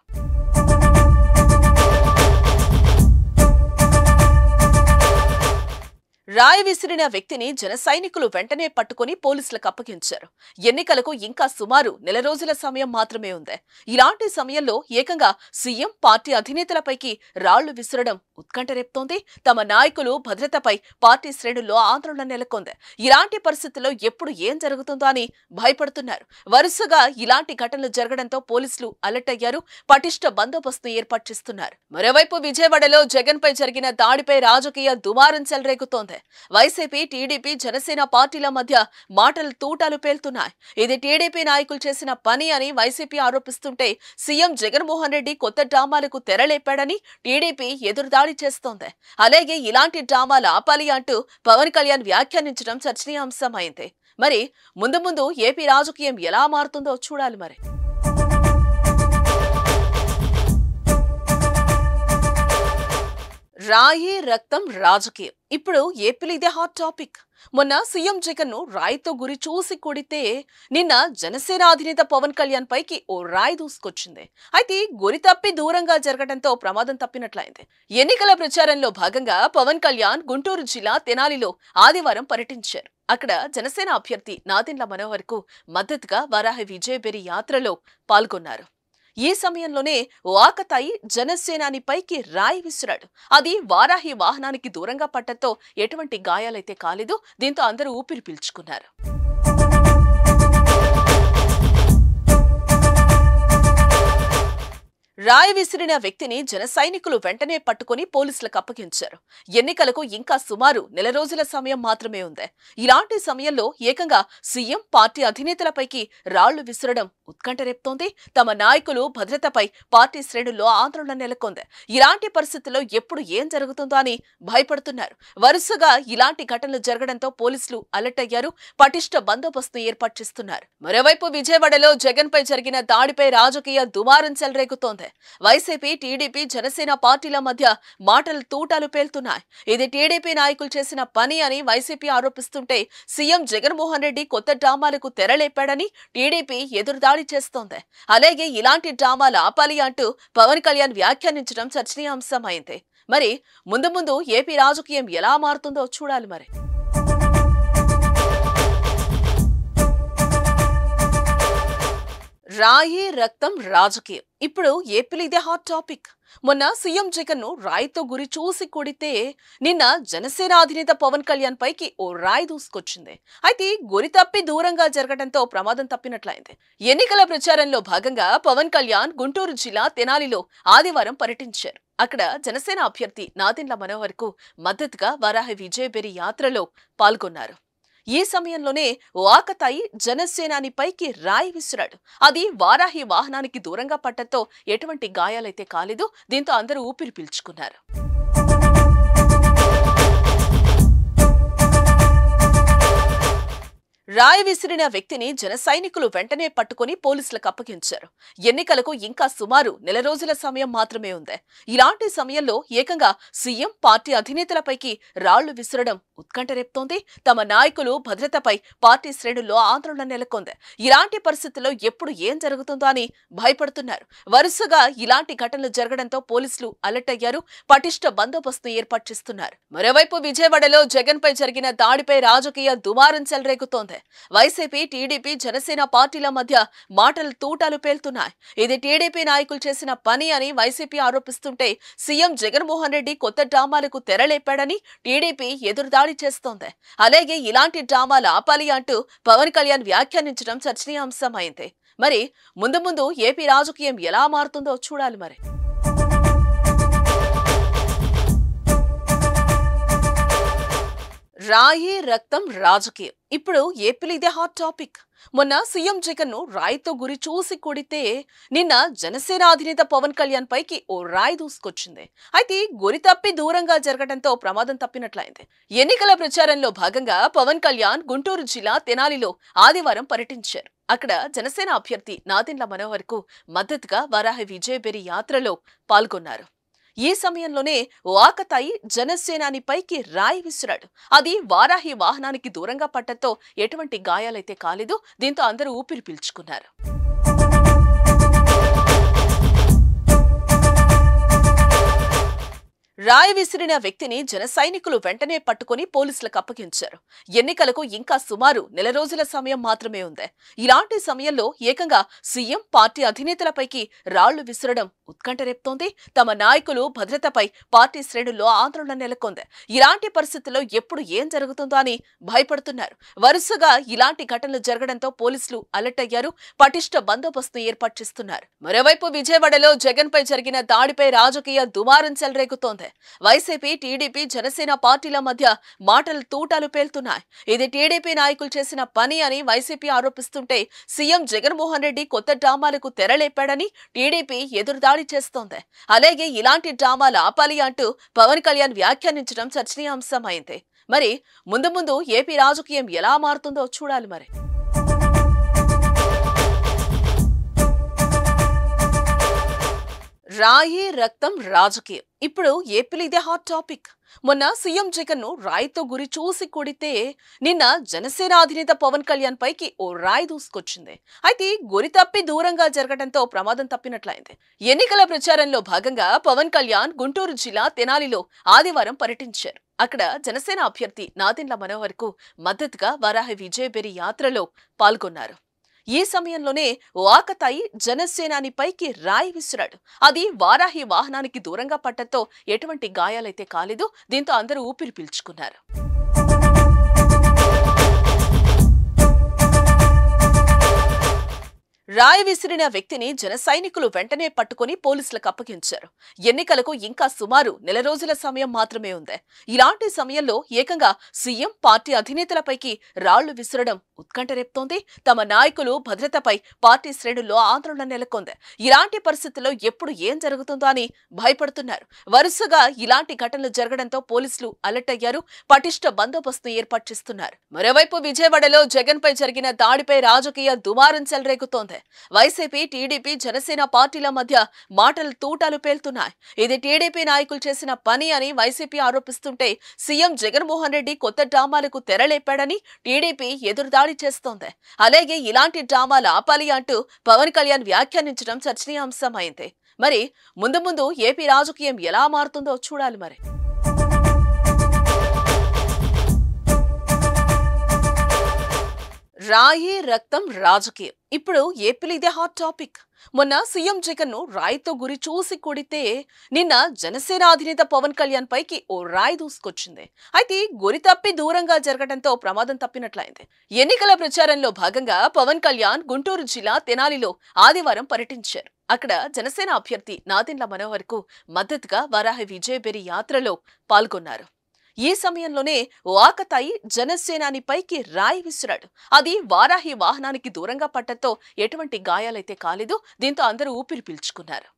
రాయ విసిరిన వ్యక్తిని జన సైనికులు వెంటనే పట్టుకుని పోలీసులకు అప్పగించారు ఎన్నికలకు ఇంకా సుమారు నెల రోజుల సమయం మాత్రమే ఉంది ఇలాంటి సమయంలో ఏకంగా సీఎం పార్టీ అధినేతలపైకి రాళ్లు విసరడం ఉత్కంఠ రేపుతోంది తమ నాయకులు భద్రతపై పార్టీ శ్రేణుల్లో ఆందోళన నెలకొంది ఇలాంటి పరిస్థితుల్లో ఎప్పుడు ఏం జరుగుతుందో అని భయపడుతున్నారు వరుసగా ఇలాంటి ఘటనలు జరగడంతో పోలీసులు అలర్ట్ అయ్యారు పటిష్ట బందోబస్తు ఏర్పాటు చేస్తున్నారు మరోవైపు విజయవాడలో జగన్పై జరిగిన దాడిపై రాజకీయ దుమారం చెలరేగుతోంది వైసీపీ టీడీపీ జనసేన పార్టీల మధ్య మాటలు తూటాలు పేలుతున్నాయి ఇది టీడీపీ నాయకులు చేసిన పని అని వైసీపీ ఆరోపిస్తుంటే సీఎం జగన్మోహన్ రెడ్డి కొత్త డ్రామాలకు తెరలేపాడని టీడీపీ ఎదురుదాడి చేస్తోంది అలాగే ఇలాంటి డ్రామాలు ఆపాలి అంటూ పవన్ కళ్యాణ్ వ్యాఖ్యానించడం చర్చనీయాంశం అయింది మరి ముందు ముందు ఏపీ రాజకీయం ఎలా మారుతుందో చూడాలి మరి రాయే రక్తం రాజకీయం ఇప్పుడు ఏపీలో ఇదే హాట్ టాపిక్ మొన్న సీఎం జగన్ ను రాయితో గురి చూసి కొడితే నిన్న జనసేన అధినేత పవన్ కళ్యాణ్ పైకి ఓ రాయి దూసుకొచ్చింది అయితే గురి తప్పి దూరంగా జరగడంతో ప్రమాదం తప్పినట్లయింది ఎన్నికల ప్రచారంలో భాగంగా పవన్ కళ్యాణ్ గుంటూరు జిల్లా తెనాలిలో ఆదివారం పర్యటించారు అక్కడ జనసేన అభ్యర్థి నాదిండ్ల మనోహర్ కు మద్దతుగా వరాహ విజయబెరి యాత్రలో పాల్గొన్నారు ఈ సమయంలోనే వాకతాయి జనసేనాని పైకి రాయి విసిరాడు అది వారాహి వాహనానికి దూరంగా పట్టడంతో ఎటువంటి గాయాలైతే కాలేదు దీంతో అందరూ ఊపిరి పీల్చుకున్నారు రాయ విసిరిన వ్యక్తిని జన సైనికులు వెంటనే పట్టుకుని పోలీసులకు అప్పగించారు ఎన్నికలకు ఇంకా సుమారు నెల రోజుల సమయం మాత్రమే ఉంది ఇలాంటి సమయంలో ఏకంగా సీఎం పార్టీ అధినేతలపైకి రాళ్లు విసరడం ఉత్కంఠ రేపుతోంది తమ నాయకులు భద్రతపై పార్టీ శ్రేణుల్లో ఆందోళన నెలకొంది ఇలాంటి పరిస్థితుల్లో ఎప్పుడు ఏం జరుగుతుందో అని భయపడుతున్నారు వరుసగా ఇలాంటి ఘటనలు జరగడంతో పోలీసులు అలర్ట్ అయ్యారు పటిష్ట బందోబస్తు ఏర్పాటు చేస్తున్నారు మరోవైపు విజయవాడలో జగన్పై జరిగిన దాడిపై రాజకీయ దుమారం చెలరేగుతోంది వైసీపీ టీడీపీ జనసేన పార్టీల మధ్య మాటలు తూటాలు పేలుతున్నాయి ఇది టీడీపీ నాయకులు చేసిన పని అని వైసీపీ ఆరోపిస్తుంటే సీఎం జగన్మోహన్ రెడ్డి కొత్త డ్రామాలకు తెరలేపాడని టీడీపీ ఎదురుదాడి చేస్తోంది అలాగే ఇలాంటి డ్రామాలు ఆపాలి అంటూ పవన్ కళ్యాణ్ వ్యాఖ్యానించడం అయింది మరి ముందు ముందు ఏపీ రాజకీయం ఎలా మారుతుందో చూడాలి మరి రాయి రక్తం రాజకీయం ఇప్పుడు ఏపీలో ఇదే హాట్ టాపిక్ మొన్న సీఎం జగన్ ను రాయితో గురి చూసి కొడితే నిన్న జనసేన అధినేత పవన్ కళ్యాణ్ పైకి ఓ రాయి దూసుకొచ్చింది అయితే గురి తప్పి దూరంగా జరగడంతో ప్రమాదం తప్పినట్లయింది ఎన్నికల ప్రచారంలో భాగంగా పవన్ కళ్యాణ్ గుంటూరు జిల్లా తెనాలిలో ఆదివారం పర్యటించారు అక్కడ జనసేన అభ్యర్థి నాదిండ్ల మనోహర్ కు మద్దతుగా వరాహ విజయబెరి యాత్రలో పాల్గొన్నారు ఈ సమయంలోనే వాకతాయి జనసేనాని పైకి రాయి విసిరాడు అది వారాహి వాహనానికి దూరంగా పట్టడంతో ఎటువంటి గాయాలైతే కాలేదు దీంతో అందరూ ఊపిరి పీల్చుకున్నారు రాయి విసిరిన వ్యక్తిని జన సైనికులు వెంటనే పట్టుకుని పోలీసులకు అప్పగించారు ఎన్నికలకు ఇంకా సుమారు నెల రోజుల సమయం మాత్రమే ఉంది ఇలాంటి సమయంలో ఏకంగా సీఎం పార్టీ అధినేతలపైకి రాళ్లు విసరడం ఉత్కంఠ రేపుతోంది తమ నాయకులు భద్రతపై పార్టీ శ్రేణుల్లో ఆందోళన నెలకొంది ఇలాంటి పరిస్థితుల్లో ఎప్పుడు ఏం జరుగుతుందో అని భయపడుతున్నారు వరుసగా ఇలాంటి ఘటనలు జరగడంతో పోలీసులు అలర్ట్ అయ్యారు పటిష్ట బందోబస్తు ఏర్పాటు చేస్తున్నారు మరోవైపు విజయవాడలో జగన్పై జరిగిన దాడిపై రాజకీయ దుమారం చెలరేగుతోంది వైసీపీ టీడీపీ జనసేన పార్టీల మధ్య మాటలు తూటాలు పేలుతున్నాయి ఇది టీడీపీ నాయకులు చేసిన పని అని వైసీపీ ఆరోపిస్తుంటే సీఎం జగన్మోహన్ రెడ్డి కొత్త డ్రామాలకు తెరలేపాడని టీడీపీ ఎదురుదాడి చేస్తోంది అలాగే ఇలాంటి డ్రామాలు ఆపాలి అంటూ పవన్ కళ్యాణ్ వ్యాఖ్యానించడం చర్చనీయాంశం అయింది మరి ముందు ముందు ఏపీ రాజకీయం ఎలా మారుతుందో చూడాలి మరి రాయి రక్తం రాజకీయం ఇప్పుడు ఏపీలో ఇదే హాట్ టాపిక్ మొన్న సీఎం జగన్ ను రాయితో గురి చూసి కొడితే నిన్న జనసేన అధినేత పవన్ కళ్యాణ్ పైకి ఓ రాయి దూసుకొచ్చింది అయితే గురి తప్పి దూరంగా జరగడంతో ప్రమాదం తప్పినట్లయింది ఎన్నికల ప్రచారంలో భాగంగా పవన్ కళ్యాణ్ గుంటూరు జిల్లా తెనాలిలో ఆదివారం పర్యటించారు అక్కడ జనసేన అభ్యర్థి నాదిండ్ల మనోహర్ కు మద్దతుగా వరాహ విజయబెరి యాత్రలో పాల్గొన్నారు ఈ సమయంలోనే వాకతాయి జనసేనాని పైకి రాయి విసిరాడు అది వారాహి వాహనానికి దూరంగా పట్టడంతో ఎటువంటి గాయాలైతే కాలేదు దీంతో అందరూ ఊపిరి పీల్చుకున్నారు రాయ విసిరిన వ్యక్తిని జన సైనికులు వెంటనే పట్టుకుని పోలీసులకు అప్పగించారు ఎన్నికలకు ఇంకా సుమారు నెల రోజుల సమయం మాత్రమే ఉంది ఇలాంటి సమయంలో ఏకంగా సీఎం పార్టీ అధినేతలపైకి రాళ్లు విసరడం ఉత్కంఠ రేపుతోంది తమ నాయకులు భద్రతపై పార్టీ శ్రేణుల్లో ఆందోళన నెలకొంది ఇలాంటి పరిస్థితుల్లో ఎప్పుడు ఏం జరుగుతుందో అని భయపడుతున్నారు వరుసగా ఇలాంటి ఘటనలు జరగడంతో పోలీసులు అలర్ట్ అయ్యారు పటిష్ట బందోబస్తు ఏర్పాటు చేస్తున్నారు మరోవైపు విజయవాడలో జగన్పై జరిగిన దాడిపై రాజకీయ దుమారం చెలరేగుతోంది వైసీపీ టీడీపీ జనసేన పార్టీల మధ్య మాటలు తూటాలు పేలుతున్నాయి ఇది టీడీపీ నాయకులు చేసిన పని అని వైసీపీ ఆరోపిస్తుంటే సీఎం జగన్మోహన్ రెడ్డి కొత్త డ్రామాలకు తెరలేపాడని టీడీపీ ఎదురుదాడి చేస్తోంది అలాగే ఇలాంటి డ్రామాలు ఆపాలి అంటూ పవన్ కళ్యాణ్ వ్యాఖ్యానించడం అయింది మరి ముందు ముందు ఏపీ రాజకీయం ఎలా మారుతుందో చూడాలి మరి రాయే రక్తం రాజకీయం ఇప్పుడు ఏపీలో ఇదే హాట్ టాపిక్ మొన్న సీఎం జగన్ ను రాయితో గురి చూసి కొడితే నిన్న జనసేన అధినేత పవన్ కళ్యాణ్ పైకి ఓ రాయి దూసుకొచ్చింది అయితే గురి తప్పి దూరంగా జరగడంతో ప్రమాదం తప్పినట్లయింది ఎన్నికల ప్రచారంలో భాగంగా పవన్ కళ్యాణ్ గుంటూరు జిల్లా తెనాలిలో ఆదివారం పర్యటించారు అక్కడ జనసేన అభ్యర్థి నాదిండ్ల మనోహర్ కు మద్దతుగా వరాహ విజయబెరి యాత్రలో పాల్గొన్నారు ఈ సమయంలోనే వాకతాయి జనసేనాని పైకి రాయి విసిరాడు అది వారాహి వాహనానికి దూరంగా పట్టడంతో ఎటువంటి గాయాలైతే కాలేదు దీంతో అందరూ ఊపిరి పీల్చుకున్నారు రాయ విసిరిన వ్యక్తిని జన సైనికులు వెంటనే పట్టుకుని పోలీసులకు అప్పగించారు ఎన్నికలకు ఇంకా సుమారు నెల రోజుల సమయం మాత్రమే ఉంది ఇలాంటి సమయంలో ఏకంగా సీఎం పార్టీ అధినేతలపైకి రాళ్లు విసరడం ఉత్కంఠ రేపుతోంది తమ నాయకులు భద్రతపై పార్టీ శ్రేణుల్లో ఆందోళన నెలకొంది ఇలాంటి పరిస్థితుల్లో ఎప్పుడు ఏం జరుగుతుందో అని భయపడుతున్నారు వరుసగా ఇలాంటి ఘటనలు జరగడంతో పోలీసులు అలర్ట్ అయ్యారు పటిష్ట బందోబస్తు ఏర్పాటు చేస్తున్నారు మరోవైపు విజయవాడలో జగన్పై జరిగిన దాడిపై రాజకీయ దుమారం చెలరేగుతోంది వైసీపీ టీడీపీ జనసేన పార్టీల మధ్య మాటలు తూటాలు పేలుతున్నాయి ఇది టీడీపీ నాయకులు చేసిన పని అని వైసీపీ ఆరోపిస్తుంటే సీఎం జగన్మోహన్ రెడ్డి కొత్త డ్రామాలకు తెరలేపాడని టీడీపీ ఎదురుదాడి చేస్తోంది అలాగే ఇలాంటి డ్రామాలు ఆపాలి అంటూ పవన్ కళ్యాణ్ వ్యాఖ్యానించడం చర్చనీయాంశం అయింది మరి ముందు ముందు ఏపీ రాజకీయం ఎలా మారుతుందో చూడాలి మరి రాయే రక్తం రాజకీయం ఇప్పుడు ఏపీలో ఇదే హాట్ టాపిక్ మొన్న సీఎం జగన్ ను రాయితో గురి చూసి కొడితే నిన్న జనసేన అధినేత పవన్ కళ్యాణ్ పైకి ఓ రాయి దూసుకొచ్చింది అయితే గురి తప్పి దూరంగా జరగడంతో ప్రమాదం తప్పినట్లయింది ఎన్నికల ప్రచారంలో భాగంగా పవన్ కళ్యాణ్ గుంటూరు జిల్లా తెనాలిలో ఆదివారం పర్యటించారు అక్కడ జనసేన అభ్యర్థి నాదిండ్ల మనోహర్ కు మద్దతుగా వరాహ విజయబెరి యాత్రలో పాల్గొన్నారు ఈ సమయంలోనే వాకతాయి జనసేనాని పైకి రాయి విసిరాడు అది వారాహి వాహనానికి దూరంగా పట్టడంతో ఎటువంటి గాయాలైతే కాలేదు దీంతో అందరూ ఊపిరి పీల్చుకున్నారు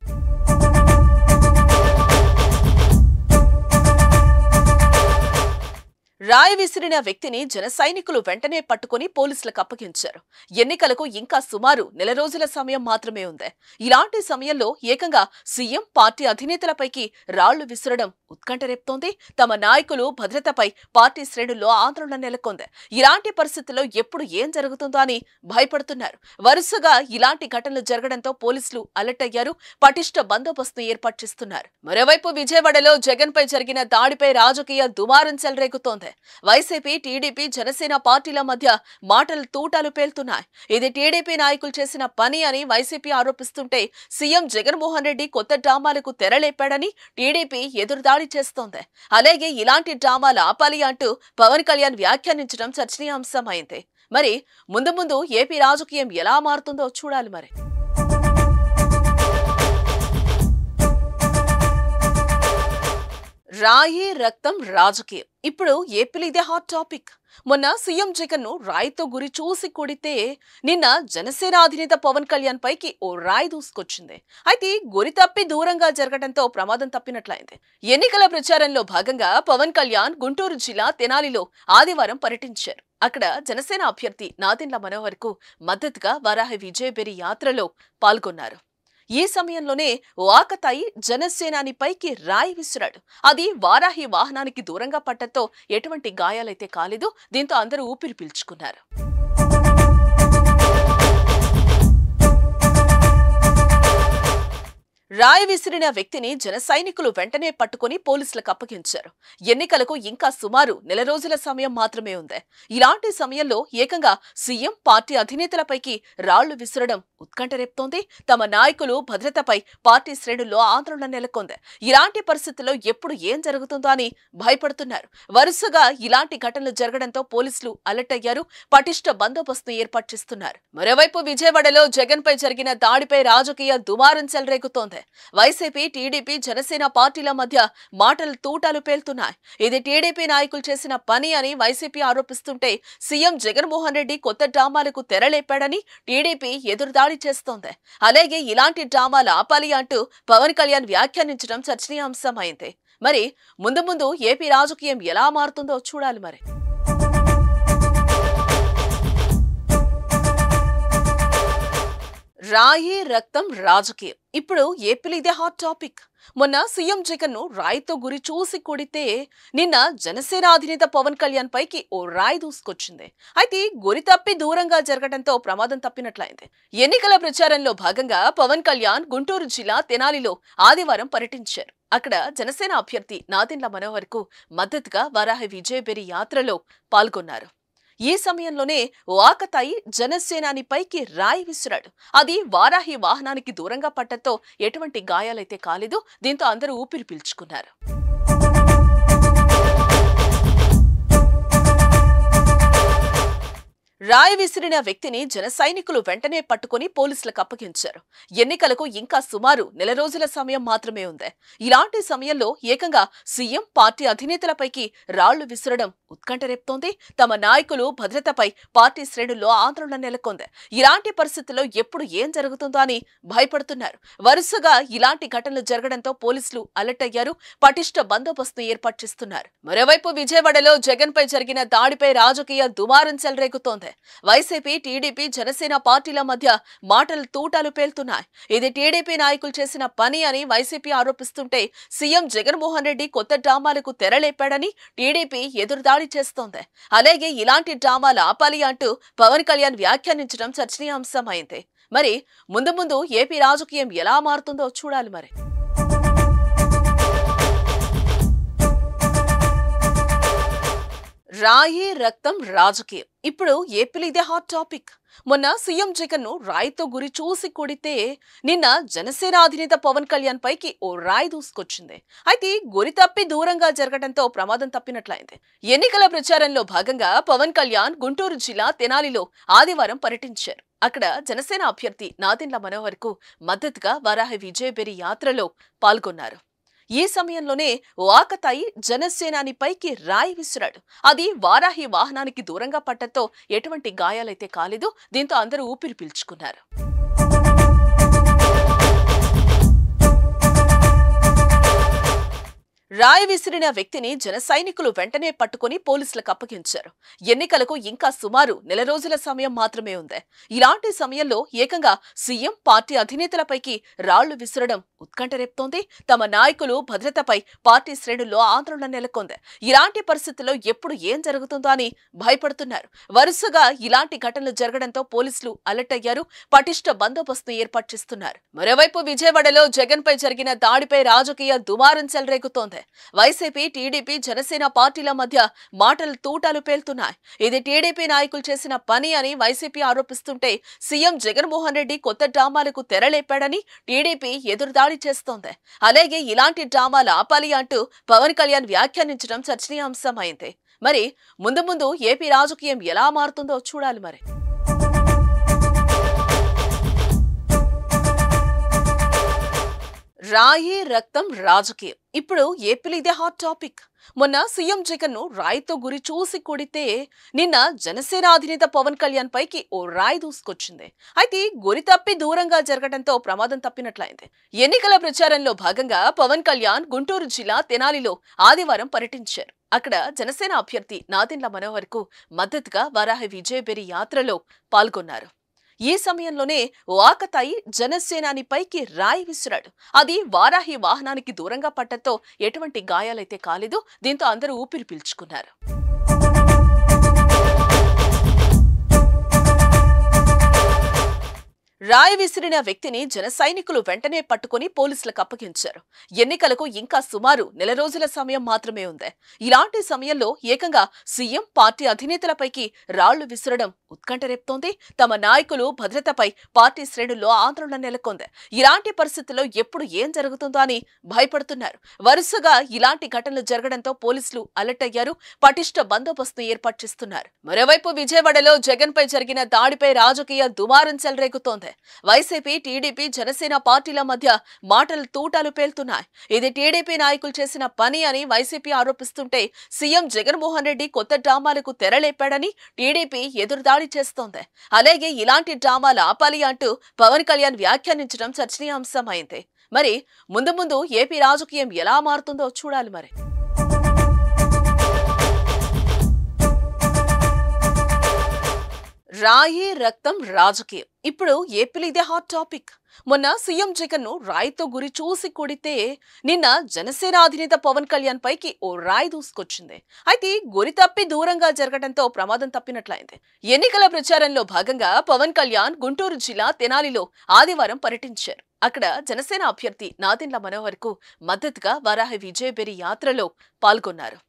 రాయ విసిరిన వ్యక్తిని జన సైనికులు వెంటనే పట్టుకుని పోలీసులకు అప్పగించారు ఎన్నికలకు ఇంకా సుమారు నెల రోజుల సమయం మాత్రమే ఉంది ఇలాంటి సమయంలో ఏకంగా సీఎం పార్టీ అధినేతలపైకి రాళ్లు విసరడం ఉత్కంఠ రేపుతోంది తమ నాయకులు భద్రతపై పార్టీ శ్రేణుల్లో ఆందోళన నెలకొంది ఇలాంటి పరిస్థితుల్లో ఎప్పుడు ఏం జరుగుతుందో అని భయపడుతున్నారు వరుసగా ఇలాంటి ఘటనలు జరగడంతో పోలీసులు అలర్ట్ అయ్యారు పటిష్ట బందోబస్తు ఏర్పాటు చేస్తున్నారు మరోవైపు విజయవాడలో జగన్పై జరిగిన దాడిపై రాజకీయ దుమారం చెలరేగుతోంది వైసీపీ టీడీపీ జనసేన పార్టీల మధ్య మాటలు తూటాలు పేలుతున్నాయి ఇది టీడీపీ నాయకులు చేసిన పని అని వైసీపీ ఆరోపిస్తుంటే సీఎం జగన్మోహన్ రెడ్డి కొత్త డ్రామాలకు తెరలేపాడని టీడీపీ ఎదురుదాడి చేస్తోంది అలాగే ఇలాంటి డ్రామాలు ఆపాలి అంటూ పవన్ కళ్యాణ్ వ్యాఖ్యానించడం చర్చనీయాంశం అయింది మరి ముందు ముందు ఏపీ రాజకీయం ఎలా మారుతుందో చూడాలి మరి రాయే రక్తం రాజకీయం ఇప్పుడు ఏపీలో ఇదే హాట్ టాపిక్ మొన్న సీఎం జగన్ ను రాయితో గురి చూసి కొడితే నిన్న జనసేన అధినేత పవన్ కళ్యాణ్ పైకి ఓ రాయి దూసుకొచ్చింది అయితే గురి తప్పి దూరంగా జరగడంతో ప్రమాదం తప్పినట్లయింది ఎన్నికల ప్రచారంలో భాగంగా పవన్ కళ్యాణ్ గుంటూరు జిల్లా తెనాలిలో ఆదివారం పర్యటించారు అక్కడ జనసేన అభ్యర్థి నాదిండ్ల మనోహర్ కు మద్దతుగా వరాహి విజయబెరి యాత్రలో పాల్గొన్నారు ఈ సమయంలోనే వాకతాయి ఆకతాయి జనసేనాని పైకి రాయి విసిరాడు అది వారాహి వాహనానికి దూరంగా పట్టడంతో ఎటువంటి గాయాలైతే కాలేదు దీంతో అందరూ ఊపిరి పీల్చుకున్నారు రాయ విసిరిన వ్యక్తిని జన సైనికులు వెంటనే పట్టుకుని పోలీసులకు అప్పగించారు ఎన్నికలకు ఇంకా సుమారు నెల రోజుల సమయం మాత్రమే ఉంది ఇలాంటి సమయంలో ఏకంగా సీఎం పార్టీ అధినేతలపైకి రాళ్లు విసరడం ఉత్కంఠ రేపుతోంది తమ నాయకులు భద్రతపై పార్టీ శ్రేణుల్లో ఆందోళన నెలకొంది ఇలాంటి పరిస్థితుల్లో ఎప్పుడు ఏం జరుగుతుందో అని భయపడుతున్నారు వరుసగా ఇలాంటి ఘటనలు జరగడంతో పోలీసులు అలర్ట్ అయ్యారు పటిష్ట బందోబస్తు ఏర్పాటు చేస్తున్నారు మరోవైపు విజయవాడలో జగన్పై జరిగిన దాడిపై రాజకీయ దుమారం చెలరేగుతోంది వైసీపీ టీడీపీ జనసేన పార్టీల మధ్య మాటలు తూటాలు పేలుతున్నాయి ఇది టీడీపీ నాయకులు చేసిన పని అని వైసీపీ ఆరోపిస్తుంటే సీఎం జగన్మోహన్ రెడ్డి కొత్త డ్రామాలకు తెరలేపాడని టీడీపీ ఎదురుదాడి చేస్తోంది అలాగే ఇలాంటి డ్రామాలు ఆపాలి అంటూ పవన్ కళ్యాణ్ వ్యాఖ్యానించడం చర్చనీయాంశమైంది మరి ముందు ముందు ఏపీ రాజకీయం ఎలా మారుతుందో చూడాలి మరి రాయే రక్తం రాజకీయం ఇప్పుడు ఏపీలో ఇదే హాట్ టాపిక్ మొన్న సీఎం జగన్ ను రాయితో గురి చూసి కొడితే నిన్న జనసేన అధినేత పవన్ కళ్యాణ్ పైకి ఓ రాయి దూసుకొచ్చింది అయితే గురి తప్పి దూరంగా జరగడంతో ప్రమాదం తప్పినట్లయింది ఎన్నికల ప్రచారంలో భాగంగా పవన్ కళ్యాణ్ గుంటూరు జిల్లా తెనాలిలో ఆదివారం పర్యటించారు అక్కడ జనసేన అభ్యర్థి నాదిండ్ల మనోహర్ కు మద్దతుగా వరాహ విజయబెరి యాత్రలో పాల్గొన్నారు ఈ సమయంలోనే వాకతాయి జనసేనాని పైకి రాయి విసిరాడు అది వారాహి వాహనానికి దూరంగా పట్టడంతో ఎటువంటి గాయాలైతే కాలేదు దీంతో అందరూ ఊపిరి పీల్చుకున్నారు రాయి విసిరిన వ్యక్తిని జన సైనికులు వెంటనే పట్టుకుని పోలీసులకు అప్పగించారు ఎన్నికలకు ఇంకా సుమారు నెల రోజుల సమయం మాత్రమే ఉంది ఇలాంటి సమయంలో ఏకంగా సీఎం పార్టీ అధినేతలపైకి రాళ్లు విసరడం ఉత్కంఠ రేపుతోంది తమ నాయకులు భద్రతపై పార్టీ శ్రేణుల్లో ఆందోళన నెలకొంది ఇలాంటి పరిస్థితుల్లో ఎప్పుడు ఏం జరుగుతుందో అని భయపడుతున్నారు వరుసగా ఇలాంటి ఘటనలు జరగడంతో పోలీసులు అలర్ట్ అయ్యారు పటిష్ట బందోబస్తు ఏర్పాటు చేస్తున్నారు మరోవైపు విజయవాడలో జగన్పై జరిగిన దాడిపై రాజకీయ దుమారం చెలరేగుతోంది వైసీపీ టీడీపీ జనసేన పార్టీల మధ్య మాటలు తూటాలు పేలుతున్నాయి ఇది టీడీపీ నాయకులు చేసిన పని అని వైసీపీ ఆరోపిస్తుంటే సీఎం జగన్మోహన్ రెడ్డి కొత్త డ్రామాలకు తెరలేపాడని టీడీపీ ఎదురుదాడి చేస్తోంది అలాగే ఇలాంటి డ్రామాలు ఆపాలి అంటూ పవన్ కళ్యాణ్ వ్యాఖ్యానించడం చర్చనీయాంశం అయింది మరి ముందు ముందు ఏపీ రాజకీయం ఎలా మారుతుందో చూడాలి మరి రాయే రక్తం రాజకీయం ఇప్పుడు ఏపీలో ఇదే హాట్ టాపిక్ మొన్న సీఎం జగన్ ను రాయితో గురి చూసి కొడితే నిన్న జనసేన అధినేత పవన్ కళ్యాణ్ పైకి ఓ రాయి దూసుకొచ్చింది అయితే గురి తప్పి దూరంగా జరగడంతో ప్రమాదం తప్పినట్లయింది ఎన్నికల ప్రచారంలో భాగంగా పవన్ కళ్యాణ్ గుంటూరు జిల్లా తెనాలిలో ఆదివారం పర్యటించారు అక్కడ జనసేన అభ్యర్థి నాదిండ్ల మనోహర్ కు మద్దతుగా వరాహి విజయబెరి యాత్రలో పాల్గొన్నారు ఈ సమయంలోనే వాకతాయి జనసేనాని పైకి రాయి విసిరాడు అది వారాహి వాహనానికి దూరంగా పట్టడంతో ఎటువంటి గాయాలైతే కాలేదు దీంతో అందరూ ఊపిరి పీల్చుకున్నారు రాయి విసిరిన వ్యక్తిని జన సైనికులు వెంటనే పట్టుకుని పోలీసులకు అప్పగించారు ఎన్నికలకు ఇంకా సుమారు నెల రోజుల సమయం మాత్రమే ఉంది ఇలాంటి సమయంలో ఏకంగా సీఎం పార్టీ అధినేతలపైకి రాళ్లు విసరడం ఉత్కంఠ రేపుతోంది తమ నాయకులు భద్రతపై పార్టీ శ్రేణుల్లో ఆందోళన నెలకొంది ఇలాంటి పరిస్థితుల్లో ఎప్పుడు ఏం జరుగుతుందో అని భయపడుతున్నారు వరుసగా ఇలాంటి ఘటనలు జరగడంతో పోలీసులు అలర్ట్ అయ్యారు పటిష్ట బందోబస్తు ఏర్పాటు చేస్తున్నారు మరోవైపు విజయవాడలో జగన్పై జరిగిన దాడిపై రాజకీయ దుమారం చెలరేగుతోంది వైసీపీ టీడీపీ జనసేన పార్టీల మధ్య మాటలు తూటాలు పేలుతున్నాయి ఇది టీడీపీ నాయకులు చేసిన పని అని వైసీపీ ఆరోపిస్తుంటే సీఎం జగన్మోహన్ రెడ్డి కొత్త డ్రామాలకు తెరలేపాడని టీడీపీ ఎదురుదాడి చేస్తోంది అలాగే ఇలాంటి డ్రామాలు ఆపాలి అంటూ పవన్ కళ్యాణ్ వ్యాఖ్యానించడం చర్చనీయాంశం అయింది మరి ముందు ముందు ఏపీ రాజకీయం ఎలా మారుతుందో చూడాలి మరి రాయే రక్తం రాజకీయం ఇప్పుడు ఏపీలో ఇదే హాట్ టాపిక్ మొన్న సీఎం జగన్ ను రాయితో గురి చూసి కొడితే నిన్న జనసేన అధినేత పవన్ కళ్యాణ్ పైకి ఓ రాయి దూసుకొచ్చింది అయితే గురి తప్పి దూరంగా జరగడంతో ప్రమాదం తప్పినట్లయింది ఎన్నికల ప్రచారంలో భాగంగా పవన్ కళ్యాణ్ గుంటూరు జిల్లా తెనాలిలో ఆదివారం పర్యటించారు అక్కడ జనసేన అభ్యర్థి నాదిండ్ల మనోహర్ కు మద్దతుగా వారాహి విజయబెరి యాత్రలో పాల్గొన్నారు ఈ సమయంలోనే వాకతాయి జనసేనాని పైకి రాయి విసిరాడు అది వారాహి వాహనానికి దూరంగా పట్టడంతో ఎటువంటి గాయాలైతే కాలేదు దీంతో అందరూ ఊపిరి పీల్చుకున్నారు రాయ విసిరిన వ్యక్తిని జన సైనికులు వెంటనే పట్టుకుని పోలీసులకు అప్పగించారు ఎన్నికలకు ఇంకా సుమారు నెల రోజుల సమయం మాత్రమే ఉంది ఇలాంటి సమయంలో ఏకంగా సీఎం పార్టీ అధినేతలపైకి రాళ్లు విసరడం ఉత్కంఠ రేపుతోంది తమ నాయకులు భద్రతపై పార్టీ శ్రేణుల్లో ఆందోళన నెలకొంది ఇలాంటి పరిస్థితుల్లో ఎప్పుడు ఏం జరుగుతుందో అని భయపడుతున్నారు వరుసగా ఇలాంటి ఘటనలు జరగడంతో పోలీసులు అలర్ట్ అయ్యారు పటిష్ట బందోబస్తు ఏర్పాటు చేస్తున్నారు మరోవైపు విజయవాడలో జగన్పై జరిగిన దాడిపై రాజకీయ దుమారం చెలరేగుతోంది వైసీపీ టీడీపీ జనసేన పార్టీల మధ్య మాటలు తూటాలు పేలుతున్నాయి ఇది టీడీపీ నాయకులు చేసిన పని అని వైసీపీ ఆరోపిస్తుంటే సీఎం జగన్మోహన్ రెడ్డి కొత్త డ్రామాలకు తెరలేపాడని టీడీపీ ఎదురుదాడి చేస్తోంది అలాగే ఇలాంటి డ్రామాలు ఆపాలి అంటూ పవన్ కళ్యాణ్ వ్యాఖ్యానించడం అయింది మరి ముందు ముందు ఏపీ రాజకీయం ఎలా మారుతుందో చూడాలి మరి రాయే రక్తం రాజకీయం ఇప్పుడు ఏపీలో ఇదే హాట్ టాపిక్ మొన్న సీఎం జగన్ ను రాయితో గురి చూసి కొడితే నిన్న జనసేన అధినేత పవన్ కళ్యాణ్ పైకి ఓ రాయి దూసుకొచ్చింది అయితే గురి తప్పి దూరంగా జరగడంతో ప్రమాదం తప్పినట్లయింది ఎన్నికల ప్రచారంలో భాగంగా పవన్ కళ్యాణ్ గుంటూరు జిల్లా తెనాలిలో ఆదివారం పర్యటించారు అక్కడ జనసేన అభ్యర్థి నాదిండ్ల మనోహర్ కు మద్దతుగా వరాహ విజయబెరి యాత్రలో పాల్గొన్నారు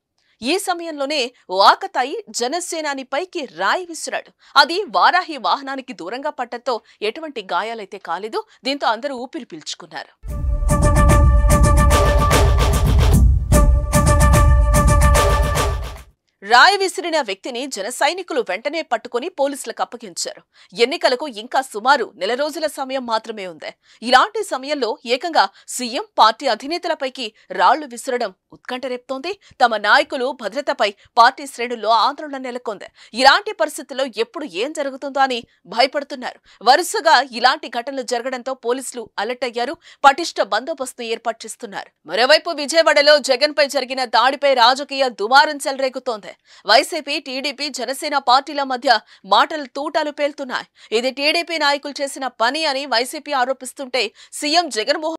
ఈ సమయంలోనే వాకతాయి జనసేనాని పైకి రాయి విసిరాడు అది వారాహి వాహనానికి దూరంగా పట్టడంతో ఎటువంటి గాయాలైతే కాలేదు దీంతో అందరూ ఊపిరి పీల్చుకున్నారు రాయి విసిరిన వ్యక్తిని జన సైనికులు వెంటనే పట్టుకుని పోలీసులకు అప్పగించారు ఎన్నికలకు ఇంకా సుమారు నెల రోజుల సమయం మాత్రమే ఉంది ఇలాంటి సమయంలో ఏకంగా సీఎం పార్టీ అధినేతలపైకి రాళ్లు విసరడం ఉత్కంఠ రేపుతోంది తమ నాయకులు భద్రతపై పార్టీ శ్రేణుల్లో ఆందోళన నెలకొంది ఇలాంటి పరిస్థితుల్లో ఎప్పుడు ఏం జరుగుతుందో అని భయపడుతున్నారు వరుసగా ఇలాంటి ఘటనలు జరగడంతో పోలీసులు అలర్ట్ అయ్యారు పటిష్ట బందోబస్తు ఏర్పాటు చేస్తున్నారు మరోవైపు విజయవాడలో జగన్పై జరిగిన దాడిపై రాజకీయ దుమారం చెలరేగుతోంది వైసీపీ టీడీపీ జనసేన పార్టీల మధ్య మాటలు తూటాలు పేలుతున్నాయి ఇది టీడీపీ నాయకులు చేసిన పని అని వైసీపీ ఆరోపిస్తుంటే సీఎం జగన్మోహన్